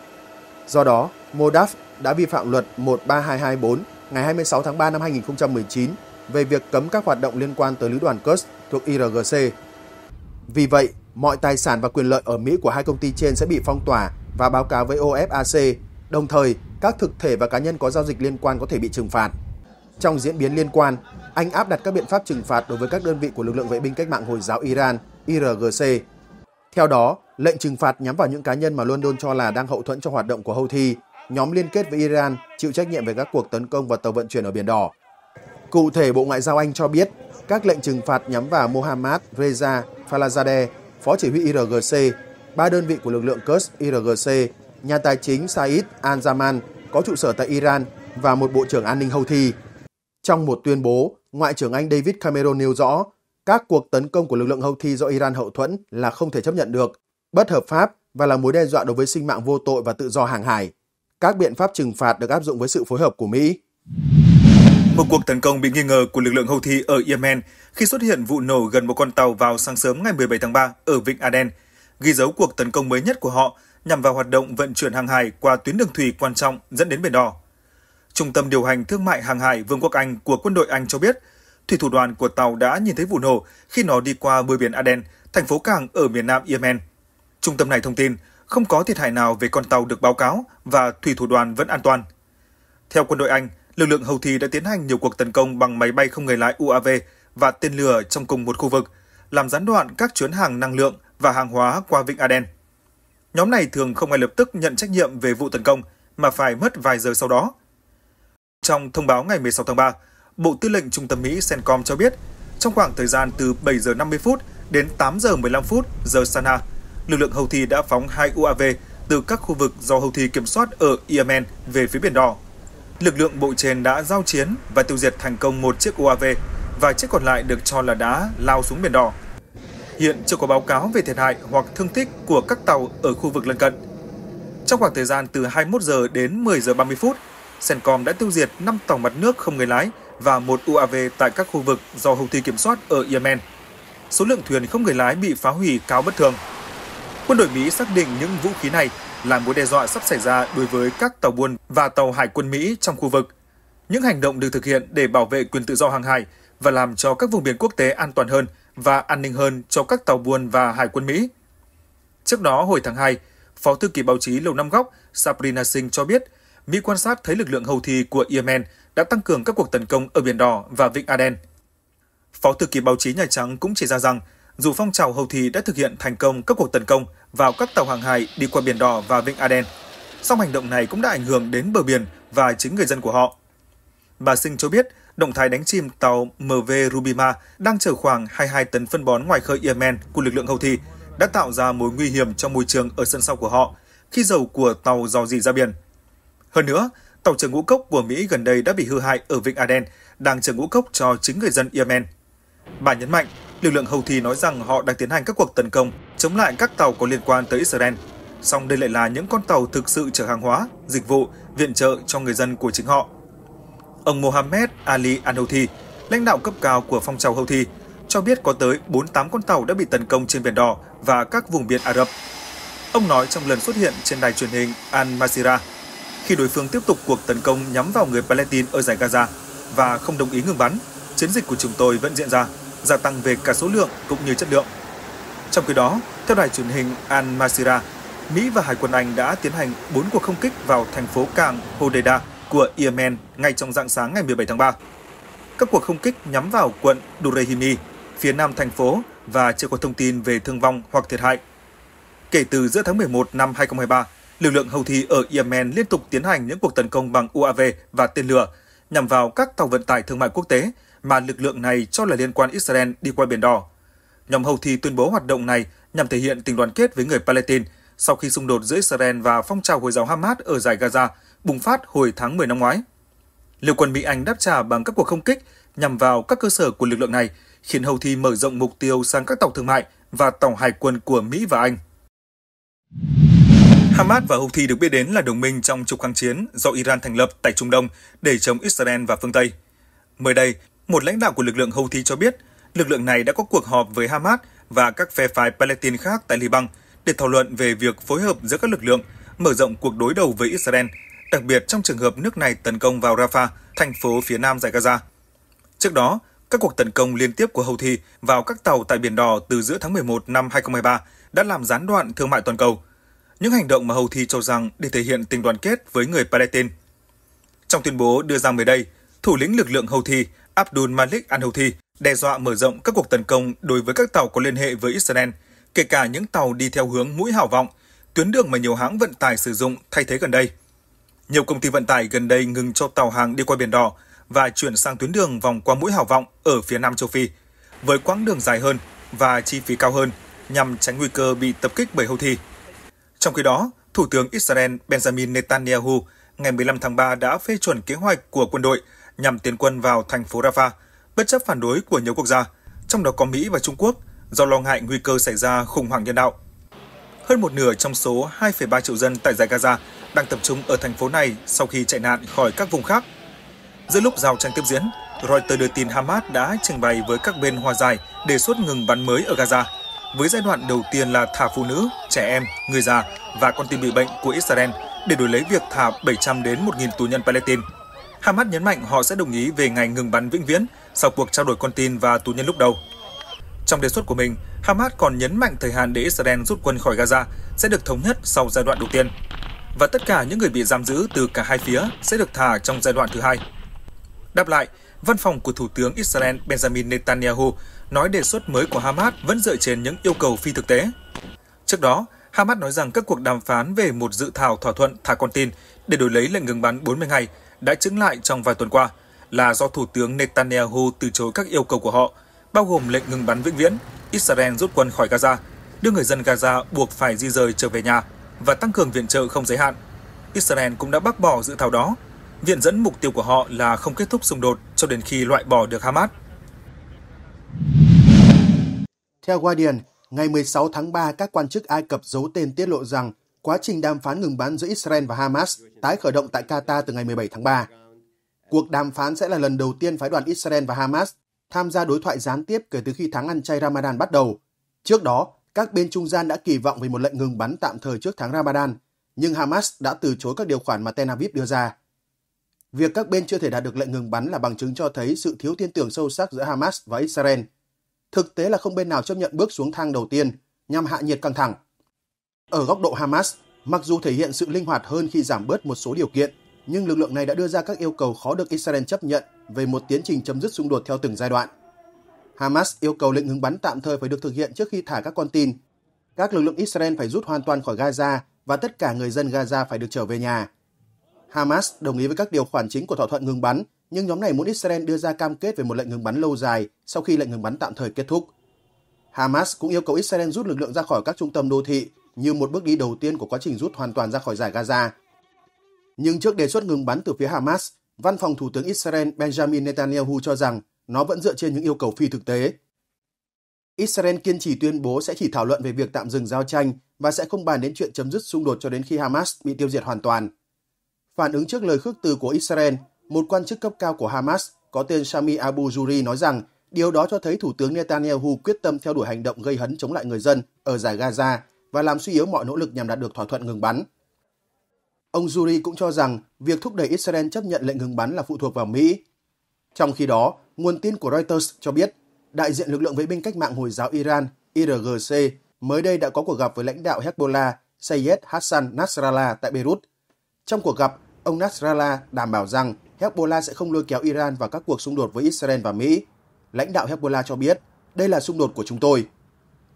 Do đó, MODAF đã vi phạm luật 13224 ngày 26 tháng 3 năm 2019 về việc cấm các hoạt động liên quan tới lữ đoàn Kursk thuộc IRGC. Vì vậy, mọi tài sản và quyền lợi ở Mỹ của hai công ty trên sẽ bị phong tỏa và báo cáo với OFAC. Đồng thời, các thực thể và cá nhân có giao dịch liên quan có thể bị trừng phạt. Trong diễn biến liên quan, Anh áp đặt các biện pháp trừng phạt đối với các đơn vị của lực lượng vệ binh cách mạng Hồi giáo Iran, IRGC. Theo đó, lệnh trừng phạt nhắm vào những cá nhân mà London cho là đang hậu thuẫn cho hoạt động của Houthi, nhóm liên kết với Iran chịu trách nhiệm về các cuộc tấn công vào tàu vận chuyển ở Biển Đỏ. Cụ thể, Bộ Ngoại giao Anh cho biết các lệnh trừng phạt nhắm vào Mohammad Reza Falazadeh, Phó chỉ huy IRGC, ba đơn vị của lực lượng Kurds IRGC, nhà tài chính Said Al-Zaman có trụ sở tại Iran và một Bộ trưởng An ninh Houthi. Trong một tuyên bố, Ngoại trưởng Anh David Cameron nêu rõ các cuộc tấn công của lực lượng Houthi do Iran hậu thuẫn là không thể chấp nhận được, bất hợp pháp và là mối đe dọa đối với sinh mạng vô tội và tự do hàng hải. Các biện pháp trừng phạt được áp dụng với sự phối hợp của Mỹ. Một cuộc tấn công bị nghi ngờ của lực lượng Houthi ở Yemen khi xuất hiện vụ nổ gần một con tàu vào sáng sớm ngày 17 tháng 3 ở Vịnh Aden, ghi dấu cuộc tấn công mới nhất của họ nhằm vào hoạt động vận chuyển hàng hải qua tuyến đường thủy quan trọng dẫn đến Biển Đỏ. Trung tâm điều hành thương mại hàng hải Vương quốc Anh của quân đội Anh cho biết, thủy thủ đoàn của tàu đã nhìn thấy vụ nổ khi nó đi qua bờ biển Aden, thành phố cảng ở miền nam Yemen. Trung tâm này thông tin không có thiệt hại nào về con tàu được báo cáo và thủy thủ đoàn vẫn an toàn. Theo quân đội Anh, lực lượng Houthi đã tiến hành nhiều cuộc tấn công bằng máy bay không người lái UAV và tên lửa trong cùng một khu vực, làm gián đoạn các chuyến hàng năng lượng và hàng hóa qua Vịnh Aden. Nhóm này thường không ngay lập tức nhận trách nhiệm về vụ tấn công, mà phải mất vài giờ sau đó. Trong thông báo ngày 16 tháng 3, Bộ Tư lệnh Trung tâm Mỹ CENTCOM cho biết, trong khoảng thời gian từ 7 giờ 50 phút đến 8 giờ 15 phút giờ Sana, lực lượng Houthi đã phóng hai UAV từ các khu vực do Houthi kiểm soát ở Yemen về phía Biển Đỏ lực lượng bộ trên đã giao chiến và tiêu diệt thành công một chiếc UAV và chiếc còn lại được cho là đã lao xuống Biển Đỏ. Hiện chưa có báo cáo về thiệt hại hoặc thương tích của các tàu ở khu vực lân cận. Trong khoảng thời gian từ 21 giờ đến 10 giờ 30 phút, Sencom đã tiêu diệt 5 tàu mặt nước không người lái và một UAV tại các khu vực do Houthi kiểm soát ở Yemen. Số lượng thuyền không người lái bị phá hủy cao bất thường. Quân đội Mỹ xác định những vũ khí này là mối đe dọa sắp xảy ra đối với các tàu buôn và tàu hải quân Mỹ trong khu vực. Những hành động được thực hiện để bảo vệ quyền tự do hàng hải và làm cho các vùng biển quốc tế an toàn hơn và an ninh hơn cho các tàu buôn và hải quân Mỹ. Trước đó, hồi tháng 2, Phó thư ký báo chí Lầu Năm Góc Sabrina Singh cho biết, Mỹ quan sát thấy lực lượng houthi thi của Yemen đã tăng cường các cuộc tấn công ở Biển Đỏ và Vịnh Aden. Phó thư ký báo chí Nhà Trắng cũng chỉ ra rằng dù phong trào hầu thì đã thực hiện thành công các cuộc tấn công vào các tàu hàng hải đi qua Biển Đỏ và Vịnh Aden. Song hành động này cũng đã ảnh hưởng đến bờ biển và chính người dân của họ. Bà Sinh cho biết, động thái đánh chìm tàu MV Rubima đang chở khoảng 22 tấn phân bón ngoài khơi Yemen của lực lượng Houthi đã tạo ra mối nguy hiểm cho môi trường ở sân sau của họ khi dầu của tàu dò dỉ ra biển. Hơn nữa, tàu chở ngũ cốc của Mỹ gần đây đã bị hư hại ở Vịnh Aden, đang chở ngũ cốc cho chính người dân Yemen. Bà nhấn mạnh, Lực lượng Houthi nói rằng họ đang tiến hành các cuộc tấn công chống lại các tàu có liên quan tới Israel. Song đây lại là những con tàu thực sự chở hàng hóa, dịch vụ, viện trợ cho người dân của chính họ. Ông Mohammed Ali Al-Houthi, lãnh đạo cấp cao của phong trào Houthi, cho biết có tới 48 con tàu đã bị tấn công trên Biển Đỏ và các vùng biển Ả Rập. Ông nói trong lần xuất hiện trên đài truyền hình Al-Masira, khi đối phương tiếp tục cuộc tấn công nhắm vào người Palestine ở giải Gaza và không đồng ý ngừng bắn, chiến dịch của chúng tôi vẫn diễn ra gia tăng về cả số lượng cũng như chất lượng. Trong khi đó, theo đài truyền hình Al Masira, Mỹ và Hải quân Anh đã tiến hành 4 cuộc không kích vào thành phố cảng Hodeida của Yemen ngay trong dạng sáng ngày 17 tháng 3. Các cuộc không kích nhắm vào quận Durehimi, phía nam thành phố và chưa có thông tin về thương vong hoặc thiệt hại. Kể từ giữa tháng 11 năm 2023, lực lượng houthi thi ở Yemen liên tục tiến hành những cuộc tấn công bằng UAV và tên lửa nhằm vào các tàu vận tải thương mại quốc tế mà lực lượng này cho là liên quan Israel đi qua Biển Đỏ. Nhóm Houthi tuyên bố hoạt động này nhằm thể hiện tình đoàn kết với người Palestine sau khi xung đột giữa Israel và phong trào Hồi giáo Hamas ở giải Gaza bùng phát hồi tháng 10 năm ngoái. Liệu quân Mỹ Anh đáp trả bằng các cuộc không kích nhằm vào các cơ sở của lực lượng này, khiến Houthi mở rộng mục tiêu sang các tàu thương mại và tàu hải quân của Mỹ và Anh. Hamas và Houthi được biết đến là đồng minh trong trục kháng chiến do Iran thành lập tại Trung Đông để chống Israel và phương Tây. Mới đây, một lãnh đạo của lực lượng Houthi cho biết, lực lượng này đã có cuộc họp với Hamas và các phe phái Palestine khác tại Liban để thảo luận về việc phối hợp giữa các lực lượng, mở rộng cuộc đối đầu với Israel, đặc biệt trong trường hợp nước này tấn công vào Rafah, thành phố phía nam giải Gaza. Trước đó, các cuộc tấn công liên tiếp của Houthi vào các tàu tại Biển Đỏ từ giữa tháng 11 năm 2023 đã làm gián đoạn thương mại toàn cầu. Những hành động mà Houthi cho rằng để thể hiện tình đoàn kết với người Palestine. Trong tuyên bố đưa ra mới đây, thủ lĩnh lực lượng Houthi Abdul Malik al-Houthi đe dọa mở rộng các cuộc tấn công đối với các tàu có liên hệ với Israel, kể cả những tàu đi theo hướng mũi hảo vọng, tuyến đường mà nhiều hãng vận tải sử dụng thay thế gần đây. Nhiều công ty vận tải gần đây ngừng cho tàu hàng đi qua Biển Đỏ và chuyển sang tuyến đường vòng qua mũi hảo vọng ở phía Nam châu Phi, với quãng đường dài hơn và chi phí cao hơn nhằm tránh nguy cơ bị tập kích bởi Houthi. Trong khi đó, Thủ tướng Israel Benjamin Netanyahu ngày 15 tháng 3 đã phê chuẩn kế hoạch của quân đội – nhằm tiến quân vào thành phố Rafah, bất chấp phản đối của nhiều quốc gia, trong đó có Mỹ và Trung Quốc, do lo ngại nguy cơ xảy ra khủng hoảng nhân đạo. Hơn một nửa trong số 2,3 triệu dân tại giải Gaza đang tập trung ở thành phố này sau khi chạy nạn khỏi các vùng khác. Giữa lúc giao tranh tiếp diễn, Reuters đưa tin Hamas đã trình bày với các bên hòa giải đề xuất ngừng bắn mới ở Gaza, với giai đoạn đầu tiên là thả phụ nữ, trẻ em, người già và con tim bị bệnh của Israel để đổi lấy việc thả 700 đến 1.000 tù nhân Palestine. Hamas nhấn mạnh họ sẽ đồng ý về ngày ngừng bắn vĩnh viễn sau cuộc trao đổi con tin và tù nhân lúc đầu. Trong đề xuất của mình, Hamas còn nhấn mạnh thời hạn để Israel rút quân khỏi Gaza sẽ được thống nhất sau giai đoạn đầu tiên và tất cả những người bị giam giữ từ cả hai phía sẽ được thả trong giai đoạn thứ hai. Đáp lại, văn phòng của Thủ tướng Israel Benjamin Netanyahu nói đề xuất mới của Hamas vẫn dựa trên những yêu cầu phi thực tế. Trước đó, Hamas nói rằng các cuộc đàm phán về một dự thảo thỏa thuận thả con tin để đổi lấy lệnh ngừng bắn 40 ngày đã chứng lại trong vài tuần qua là do Thủ tướng Netanyahu từ chối các yêu cầu của họ, bao gồm lệnh ngừng bắn vĩnh viễn, Israel rút quân khỏi Gaza, đưa người dân Gaza buộc phải di rời trở về nhà và tăng cường viện trợ không giới hạn. Israel cũng đã bác bỏ dự thảo đó, viện dẫn mục tiêu của họ là không kết thúc xung đột cho đến khi loại bỏ được Hamas. Theo Guardian, ngày 16 tháng 3, các quan chức Ai Cập giấu tên tiết lộ rằng quá trình đàm phán ngừng bắn giữa Israel và Hamas tái khởi động tại Qatar từ ngày 17 tháng 3. Cuộc đàm phán sẽ là lần đầu tiên phái đoàn Israel và Hamas tham gia đối thoại gián tiếp kể từ khi tháng ăn chay Ramadan bắt đầu. Trước đó, các bên trung gian đã kỳ vọng về một lệnh ngừng bắn tạm thời trước tháng Ramadan, nhưng Hamas đã từ chối các điều khoản mà Tel Aviv đưa ra. Việc các bên chưa thể đạt được lệnh ngừng bắn là bằng chứng cho thấy sự thiếu tin tưởng sâu sắc giữa Hamas và Israel. Thực tế là không bên nào chấp nhận bước xuống thang đầu tiên nhằm hạ nhiệt căng thẳng – ở góc độ Hamas, mặc dù thể hiện sự linh hoạt hơn khi giảm bớt một số điều kiện, nhưng lực lượng này đã đưa ra các yêu cầu khó được Israel chấp nhận về một tiến trình chấm dứt xung đột theo từng giai đoạn. Hamas yêu cầu lệnh ngừng bắn tạm thời phải được thực hiện trước khi thả các con tin. Các lực lượng Israel phải rút hoàn toàn khỏi Gaza và tất cả người dân Gaza phải được trở về nhà. Hamas đồng ý với các điều khoản chính của thỏa thuận ngừng bắn, nhưng nhóm này muốn Israel đưa ra cam kết về một lệnh ngừng bắn lâu dài sau khi lệnh ngừng bắn tạm thời kết thúc. Hamas cũng yêu cầu Israel rút lực lượng ra khỏi các trung tâm đô thị như một bước đi đầu tiên của quá trình rút hoàn toàn ra khỏi giải Gaza. Nhưng trước đề xuất ngừng bắn từ phía Hamas, Văn phòng Thủ tướng Israel Benjamin Netanyahu cho rằng nó vẫn dựa trên những yêu cầu phi thực tế. Israel kiên trì tuyên bố sẽ chỉ thảo luận về việc tạm dừng giao tranh và sẽ không bàn đến chuyện chấm dứt xung đột cho đến khi Hamas bị tiêu diệt hoàn toàn. Phản ứng trước lời khước từ của Israel, một quan chức cấp cao của Hamas có tên Shami Abu Juri nói rằng điều đó cho thấy Thủ tướng Netanyahu quyết tâm theo đuổi hành động gây hấn chống lại người dân ở giải Gaza và làm suy yếu mọi nỗ lực nhằm đạt được thỏa thuận ngừng bắn. Ông Zuri cũng cho rằng việc thúc đẩy Israel chấp nhận lệnh ngừng bắn là phụ thuộc vào Mỹ. Trong khi đó, nguồn tin của Reuters cho biết, đại diện lực lượng vệ binh cách mạng Hồi giáo Iran IRGC mới đây đã có cuộc gặp với lãnh đạo Hezbollah Sayed Hassan Nasrallah tại Beirut. Trong cuộc gặp, ông Nasrallah đảm bảo rằng Hezbollah sẽ không lôi kéo Iran vào các cuộc xung đột với Israel và Mỹ. Lãnh đạo Hezbollah cho biết, đây là xung đột của chúng tôi.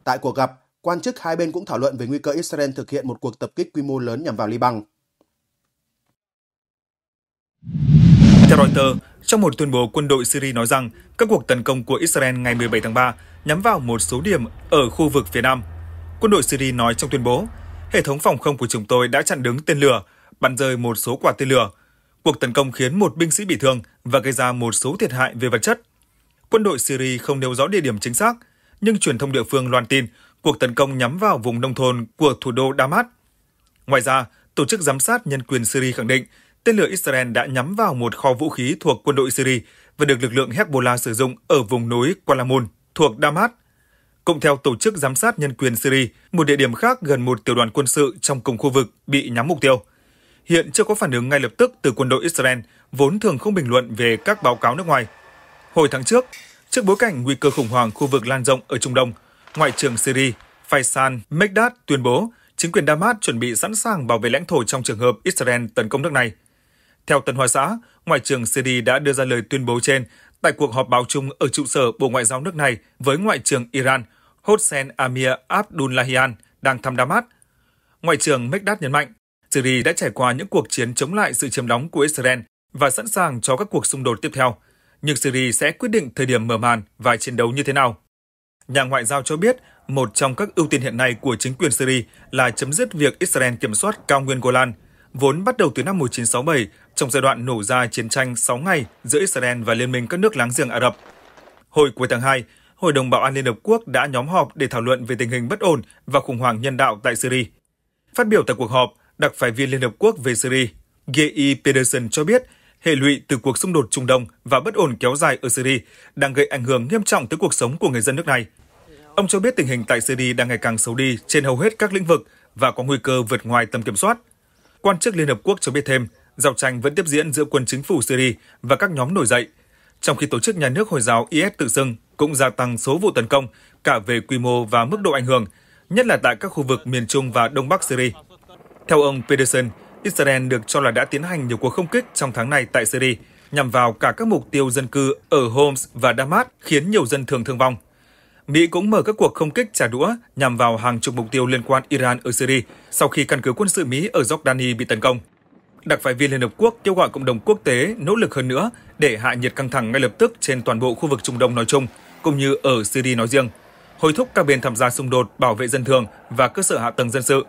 Tại cuộc gặp, quan chức hai bên cũng thảo luận về nguy cơ Israel thực hiện một cuộc tập kích quy mô lớn nhằm vào Liban. Theo Reuters, trong một tuyên bố, quân đội Syria nói rằng các cuộc tấn công của Israel ngày 17 tháng 3 nhắm vào một số điểm ở khu vực phía Nam. Quân đội Syria nói trong tuyên bố, hệ thống phòng không của chúng tôi đã chặn đứng tên lửa, bắn rơi một số quả tên lửa. Cuộc tấn công khiến một binh sĩ bị thương và gây ra một số thiệt hại về vật chất. Quân đội Syria không nêu rõ địa điểm chính xác, nhưng truyền thông địa phương loan tin cuộc tấn công nhắm vào vùng nông thôn của thủ đô Damas. Ngoài ra, Tổ chức Giám sát Nhân quyền Syria khẳng định tên lửa Israel đã nhắm vào một kho vũ khí thuộc quân đội Syria và được lực lượng Hezbollah sử dụng ở vùng núi Qalamun thuộc Damas. Cũng theo Tổ chức Giám sát Nhân quyền Syria, một địa điểm khác gần một tiểu đoàn quân sự trong cùng khu vực bị nhắm mục tiêu. Hiện chưa có phản ứng ngay lập tức từ quân đội Israel, vốn thường không bình luận về các báo cáo nước ngoài. Hồi tháng trước, trước bối cảnh nguy cơ khủng hoảng khu vực lan rộng ở Trung Đông, Ngoại trưởng Syria Faisal Mekdad tuyên bố chính quyền Damas chuẩn bị sẵn sàng bảo vệ lãnh thổ trong trường hợp Israel tấn công nước này. Theo Tân Hoa Xã, Ngoại trưởng Syria đã đưa ra lời tuyên bố trên tại cuộc họp báo chung ở trụ sở Bộ Ngoại giao nước này với Ngoại trưởng Iran Hossein Amir Abdullahian đang thăm Damas. Ngoại trưởng Mekdad nhấn mạnh, Syria đã trải qua những cuộc chiến chống lại sự chiếm đóng của Israel và sẵn sàng cho các cuộc xung đột tiếp theo, nhưng Syria sẽ quyết định thời điểm mở màn và chiến đấu như thế nào. Nhà ngoại giao cho biết, một trong các ưu tiên hiện nay của chính quyền Syria là chấm dứt việc Israel kiểm soát cao nguyên Golan, vốn bắt đầu từ năm 1967 trong giai đoạn nổ ra chiến tranh 6 ngày giữa Israel và Liên minh các nước láng giềng Ả Rập. Hồi cuối tháng 2, Hội đồng Bảo an Liên Hợp Quốc đã nhóm họp để thảo luận về tình hình bất ổn và khủng hoảng nhân đạo tại Syria. Phát biểu tại cuộc họp, đặc phái viên Liên Hợp Quốc về Syria, G.E. Pedersen cho biết hệ lụy từ cuộc xung đột Trung Đông và bất ổn kéo dài ở Syria đang gây ảnh hưởng nghiêm trọng tới cuộc sống của người dân nước này. Ông cho biết tình hình tại Syria đang ngày càng xấu đi trên hầu hết các lĩnh vực và có nguy cơ vượt ngoài tầm kiểm soát. Quan chức Liên Hợp Quốc cho biết thêm, giao tranh vẫn tiếp diễn giữa quân chính phủ Syria và các nhóm nổi dậy, trong khi tổ chức nhà nước Hồi giáo IS tự xưng cũng gia tăng số vụ tấn công cả về quy mô và mức độ ảnh hưởng, nhất là tại các khu vực miền Trung và Đông Bắc Syria. Theo ông Pedersen, Israel được cho là đã tiến hành nhiều cuộc không kích trong tháng này tại Syria nhằm vào cả các mục tiêu dân cư ở Homs và Damas khiến nhiều dân thường thương vong. Mỹ cũng mở các cuộc không kích trả đũa nhằm vào hàng chục mục tiêu liên quan Iran ở Syria sau khi căn cứ quân sự Mỹ ở Jordani bị tấn công. Đặc phái viên Liên Hợp Quốc kêu gọi cộng đồng quốc tế nỗ lực hơn nữa để hạ nhiệt căng thẳng ngay lập tức trên toàn bộ khu vực Trung Đông nói chung, cũng như ở Syria nói riêng, hối thúc các bên tham gia xung đột bảo vệ dân thường và cơ sở hạ tầng dân sự.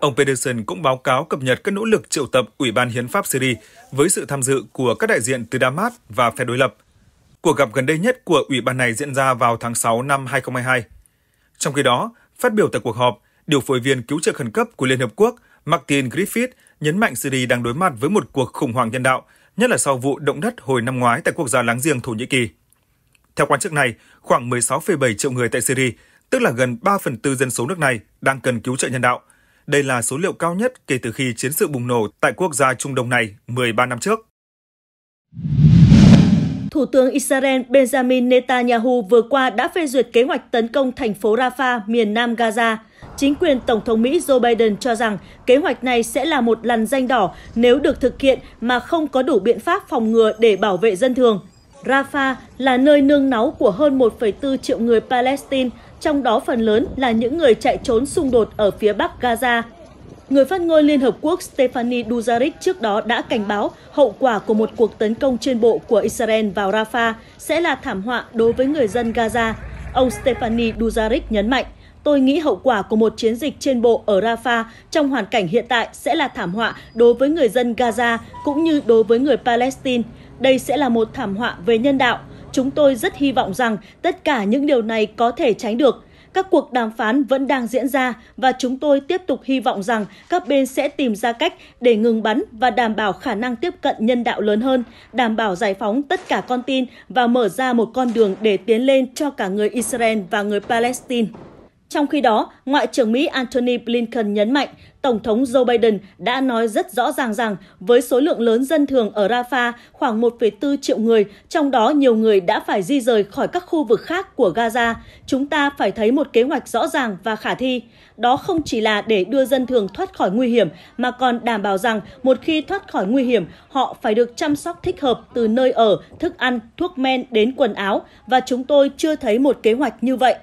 Ông Peterson cũng báo cáo cập nhật các nỗ lực triệu tập Ủy ban Hiến pháp Syria với sự tham dự của các đại diện từ Damas và phe đối lập. Cuộc gặp gần đây nhất của ủy ban này diễn ra vào tháng 6 năm 2022. Trong khi đó, phát biểu tại cuộc họp, điều phối viên cứu trợ khẩn cấp của Liên Hợp Quốc Martin Griffith nhấn mạnh Syria đang đối mặt với một cuộc khủng hoảng nhân đạo, nhất là sau vụ động đất hồi năm ngoái tại quốc gia láng giềng Thổ Nhĩ Kỳ. Theo quan chức này, khoảng 16,7 triệu người tại Syria, tức là gần 3 phần tư dân số nước này, đang cần cứu trợ nhân đạo – đây là số liệu cao nhất kể từ khi chiến sự bùng nổ tại quốc gia Trung Đông này 13 năm trước. Thủ tướng Israel Benjamin Netanyahu vừa qua đã phê duyệt kế hoạch tấn công thành phố Rafah, miền nam Gaza. Chính quyền Tổng thống Mỹ Joe Biden cho rằng kế hoạch này sẽ là một lằn danh đỏ nếu được thực hiện mà không có đủ biện pháp phòng ngừa để bảo vệ dân thường. Rafah là nơi nương náu của hơn 1,4 triệu người Palestine, trong đó phần lớn là những người chạy trốn xung đột ở phía bắc Gaza. Người phát ngôn Liên Hợp Quốc Stephanie Duzaric trước đó đã cảnh báo hậu quả của một cuộc tấn công trên bộ của Israel vào Rafah sẽ là thảm họa đối với người dân Gaza. Ông Stephanie Duzaric nhấn mạnh, tôi nghĩ hậu quả của một chiến dịch trên bộ ở Rafah trong hoàn cảnh hiện tại sẽ là thảm họa đối với người dân Gaza cũng như đối với người Palestine. Đây sẽ là một thảm họa về nhân đạo Chúng tôi rất hy vọng rằng tất cả những điều này có thể tránh được. Các cuộc đàm phán vẫn đang diễn ra và chúng tôi tiếp tục hy vọng rằng các bên sẽ tìm ra cách để ngừng bắn và đảm bảo khả năng tiếp cận nhân đạo lớn hơn, đảm bảo giải phóng tất cả con tin và mở ra một con đường để tiến lên cho cả người Israel và người Palestine. Trong khi đó, Ngoại trưởng Mỹ Antony Blinken nhấn mạnh Tổng thống Joe Biden đã nói rất rõ ràng rằng với số lượng lớn dân thường ở Rafah, khoảng 1,4 triệu người, trong đó nhiều người đã phải di rời khỏi các khu vực khác của Gaza, chúng ta phải thấy một kế hoạch rõ ràng và khả thi. Đó không chỉ là để đưa dân thường thoát khỏi nguy hiểm, mà còn đảm bảo rằng một khi thoát khỏi nguy hiểm, họ phải được chăm sóc thích hợp từ nơi ở, thức ăn, thuốc men đến quần áo, và chúng tôi chưa thấy một kế hoạch như vậy.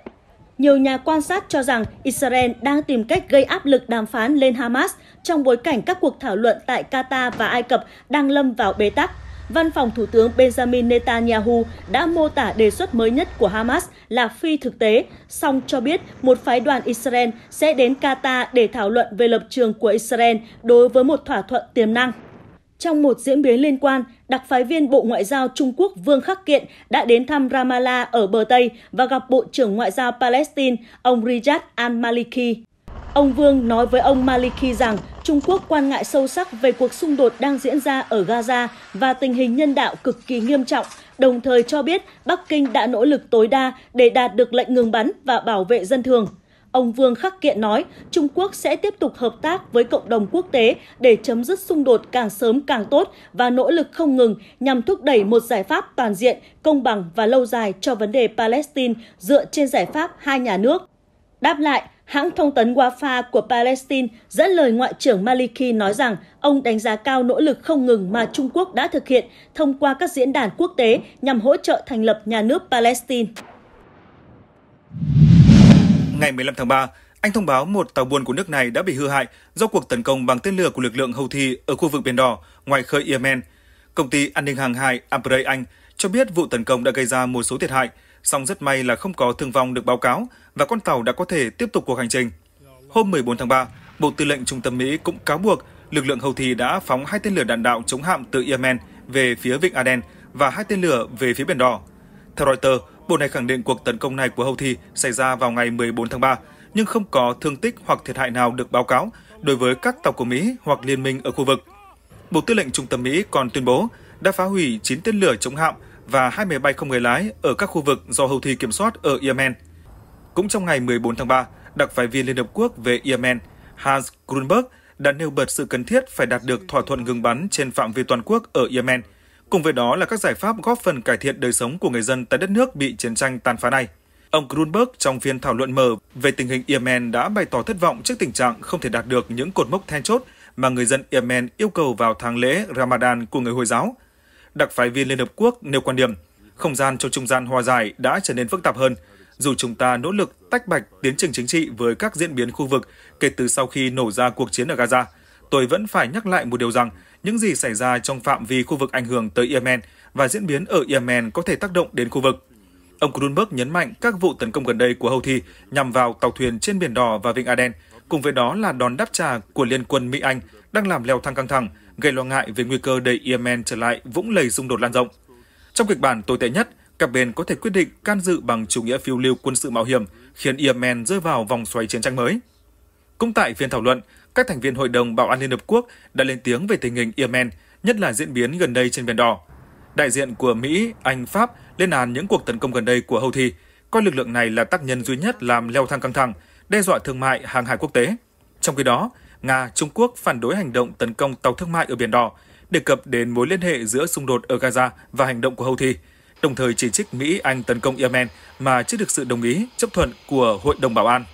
Nhiều nhà quan sát cho rằng Israel đang tìm cách gây áp lực đàm phán lên Hamas trong bối cảnh các cuộc thảo luận tại Qatar và Ai Cập đang lâm vào bế tắc. Văn phòng Thủ tướng Benjamin Netanyahu đã mô tả đề xuất mới nhất của Hamas là phi thực tế, song cho biết một phái đoàn Israel sẽ đến Qatar để thảo luận về lập trường của Israel đối với một thỏa thuận tiềm năng. Trong một diễn biến liên quan, đặc phái viên Bộ Ngoại giao Trung Quốc Vương Khắc Kiện đã đến thăm Ramallah ở bờ Tây và gặp Bộ trưởng Ngoại giao Palestine, ông Riyad al-Maliki. Ông Vương nói với ông Maliki rằng Trung Quốc quan ngại sâu sắc về cuộc xung đột đang diễn ra ở Gaza và tình hình nhân đạo cực kỳ nghiêm trọng, đồng thời cho biết Bắc Kinh đã nỗ lực tối đa để đạt được lệnh ngừng bắn và bảo vệ dân thường. Ông Vương Khắc Kiện nói, Trung Quốc sẽ tiếp tục hợp tác với cộng đồng quốc tế để chấm dứt xung đột càng sớm càng tốt và nỗ lực không ngừng nhằm thúc đẩy một giải pháp toàn diện, công bằng và lâu dài cho vấn đề Palestine dựa trên giải pháp hai nhà nước. Đáp lại, hãng thông tấn Wafa của Palestine dẫn lời Ngoại trưởng Maliki nói rằng ông đánh giá cao nỗ lực không ngừng mà Trung Quốc đã thực hiện thông qua các diễn đàn quốc tế nhằm hỗ trợ thành lập nhà nước Palestine ngày 15 tháng 3, anh thông báo một tàu buôn của nước này đã bị hư hại do cuộc tấn công bằng tên lửa của lực lượng Houthi ở khu vực Biển Đỏ, ngoài khơi Yemen. Công ty an ninh hàng hải Ambrey Anh cho biết vụ tấn công đã gây ra một số thiệt hại, song rất may là không có thương vong được báo cáo và con tàu đã có thể tiếp tục cuộc hành trình. Hôm 14 tháng 3, Bộ Tư lệnh Trung tâm Mỹ cũng cáo buộc lực lượng Houthi đã phóng hai tên lửa đạn đạo chống hạm từ Yemen về phía Vịnh Aden và hai tên lửa về phía Biển Đỏ. Theo Reuters, Bộ này khẳng định cuộc tấn công này của Houthi xảy ra vào ngày 14 tháng 3, nhưng không có thương tích hoặc thiệt hại nào được báo cáo đối với các tàu của Mỹ hoặc liên minh ở khu vực. Bộ Tư lệnh Trung tâm Mỹ còn tuyên bố đã phá hủy 9 tên lửa chống hạm và hai máy bay không người lái ở các khu vực do Houthi kiểm soát ở Yemen. Cũng trong ngày 14 tháng 3, đặc phái viên Liên Hợp Quốc về Yemen Hans Grunberg đã nêu bật sự cần thiết phải đạt được thỏa thuận ngừng bắn trên phạm vi toàn quốc ở Yemen – cùng với đó là các giải pháp góp phần cải thiện đời sống của người dân tại đất nước bị chiến tranh tàn phá này. Ông Grunberg trong phiên thảo luận mở về tình hình Yemen đã bày tỏ thất vọng trước tình trạng không thể đạt được những cột mốc then chốt mà người dân Yemen yêu cầu vào tháng lễ Ramadan của người Hồi giáo. Đặc phái viên Liên Hợp Quốc nêu quan điểm, không gian cho trung gian hòa giải đã trở nên phức tạp hơn, dù chúng ta nỗ lực tách bạch tiến trình chính trị với các diễn biến khu vực kể từ sau khi nổ ra cuộc chiến ở Gaza. Tôi vẫn phải nhắc lại một điều rằng, những gì xảy ra trong phạm vi khu vực ảnh hưởng tới Yemen và diễn biến ở Yemen có thể tác động đến khu vực. Ông Grunberg nhấn mạnh các vụ tấn công gần đây của Houthi nhằm vào tàu thuyền trên Biển Đỏ và Vịnh Aden, cùng với đó là đòn đáp trả của Liên quân Mỹ-Anh đang làm leo thang căng thẳng, gây lo ngại về nguy cơ đẩy Yemen trở lại vũng lầy xung đột lan rộng. Trong kịch bản tồi tệ nhất, các bên có thể quyết định can dự bằng chủ nghĩa phiêu lưu quân sự mạo hiểm, khiến Yemen rơi vào vòng xoáy chiến tranh mới. Cũng tại phiên thảo luận, các thành viên Hội đồng Bảo an Liên Hợp Quốc đã lên tiếng về tình hình Yemen, nhất là diễn biến gần đây trên Biển Đỏ. Đại diện của Mỹ, Anh, Pháp lên án những cuộc tấn công gần đây của Houthi, coi lực lượng này là tác nhân duy nhất làm leo thang căng thẳng, đe dọa thương mại hàng hải quốc tế. Trong khi đó, Nga, Trung Quốc phản đối hành động tấn công tàu thương mại ở Biển Đỏ, đề cập đến mối liên hệ giữa xung đột ở Gaza và hành động của Houthi, đồng thời chỉ trích Mỹ Anh tấn công Yemen mà chưa được sự đồng ý chấp thuận của Hội đồng Bảo an.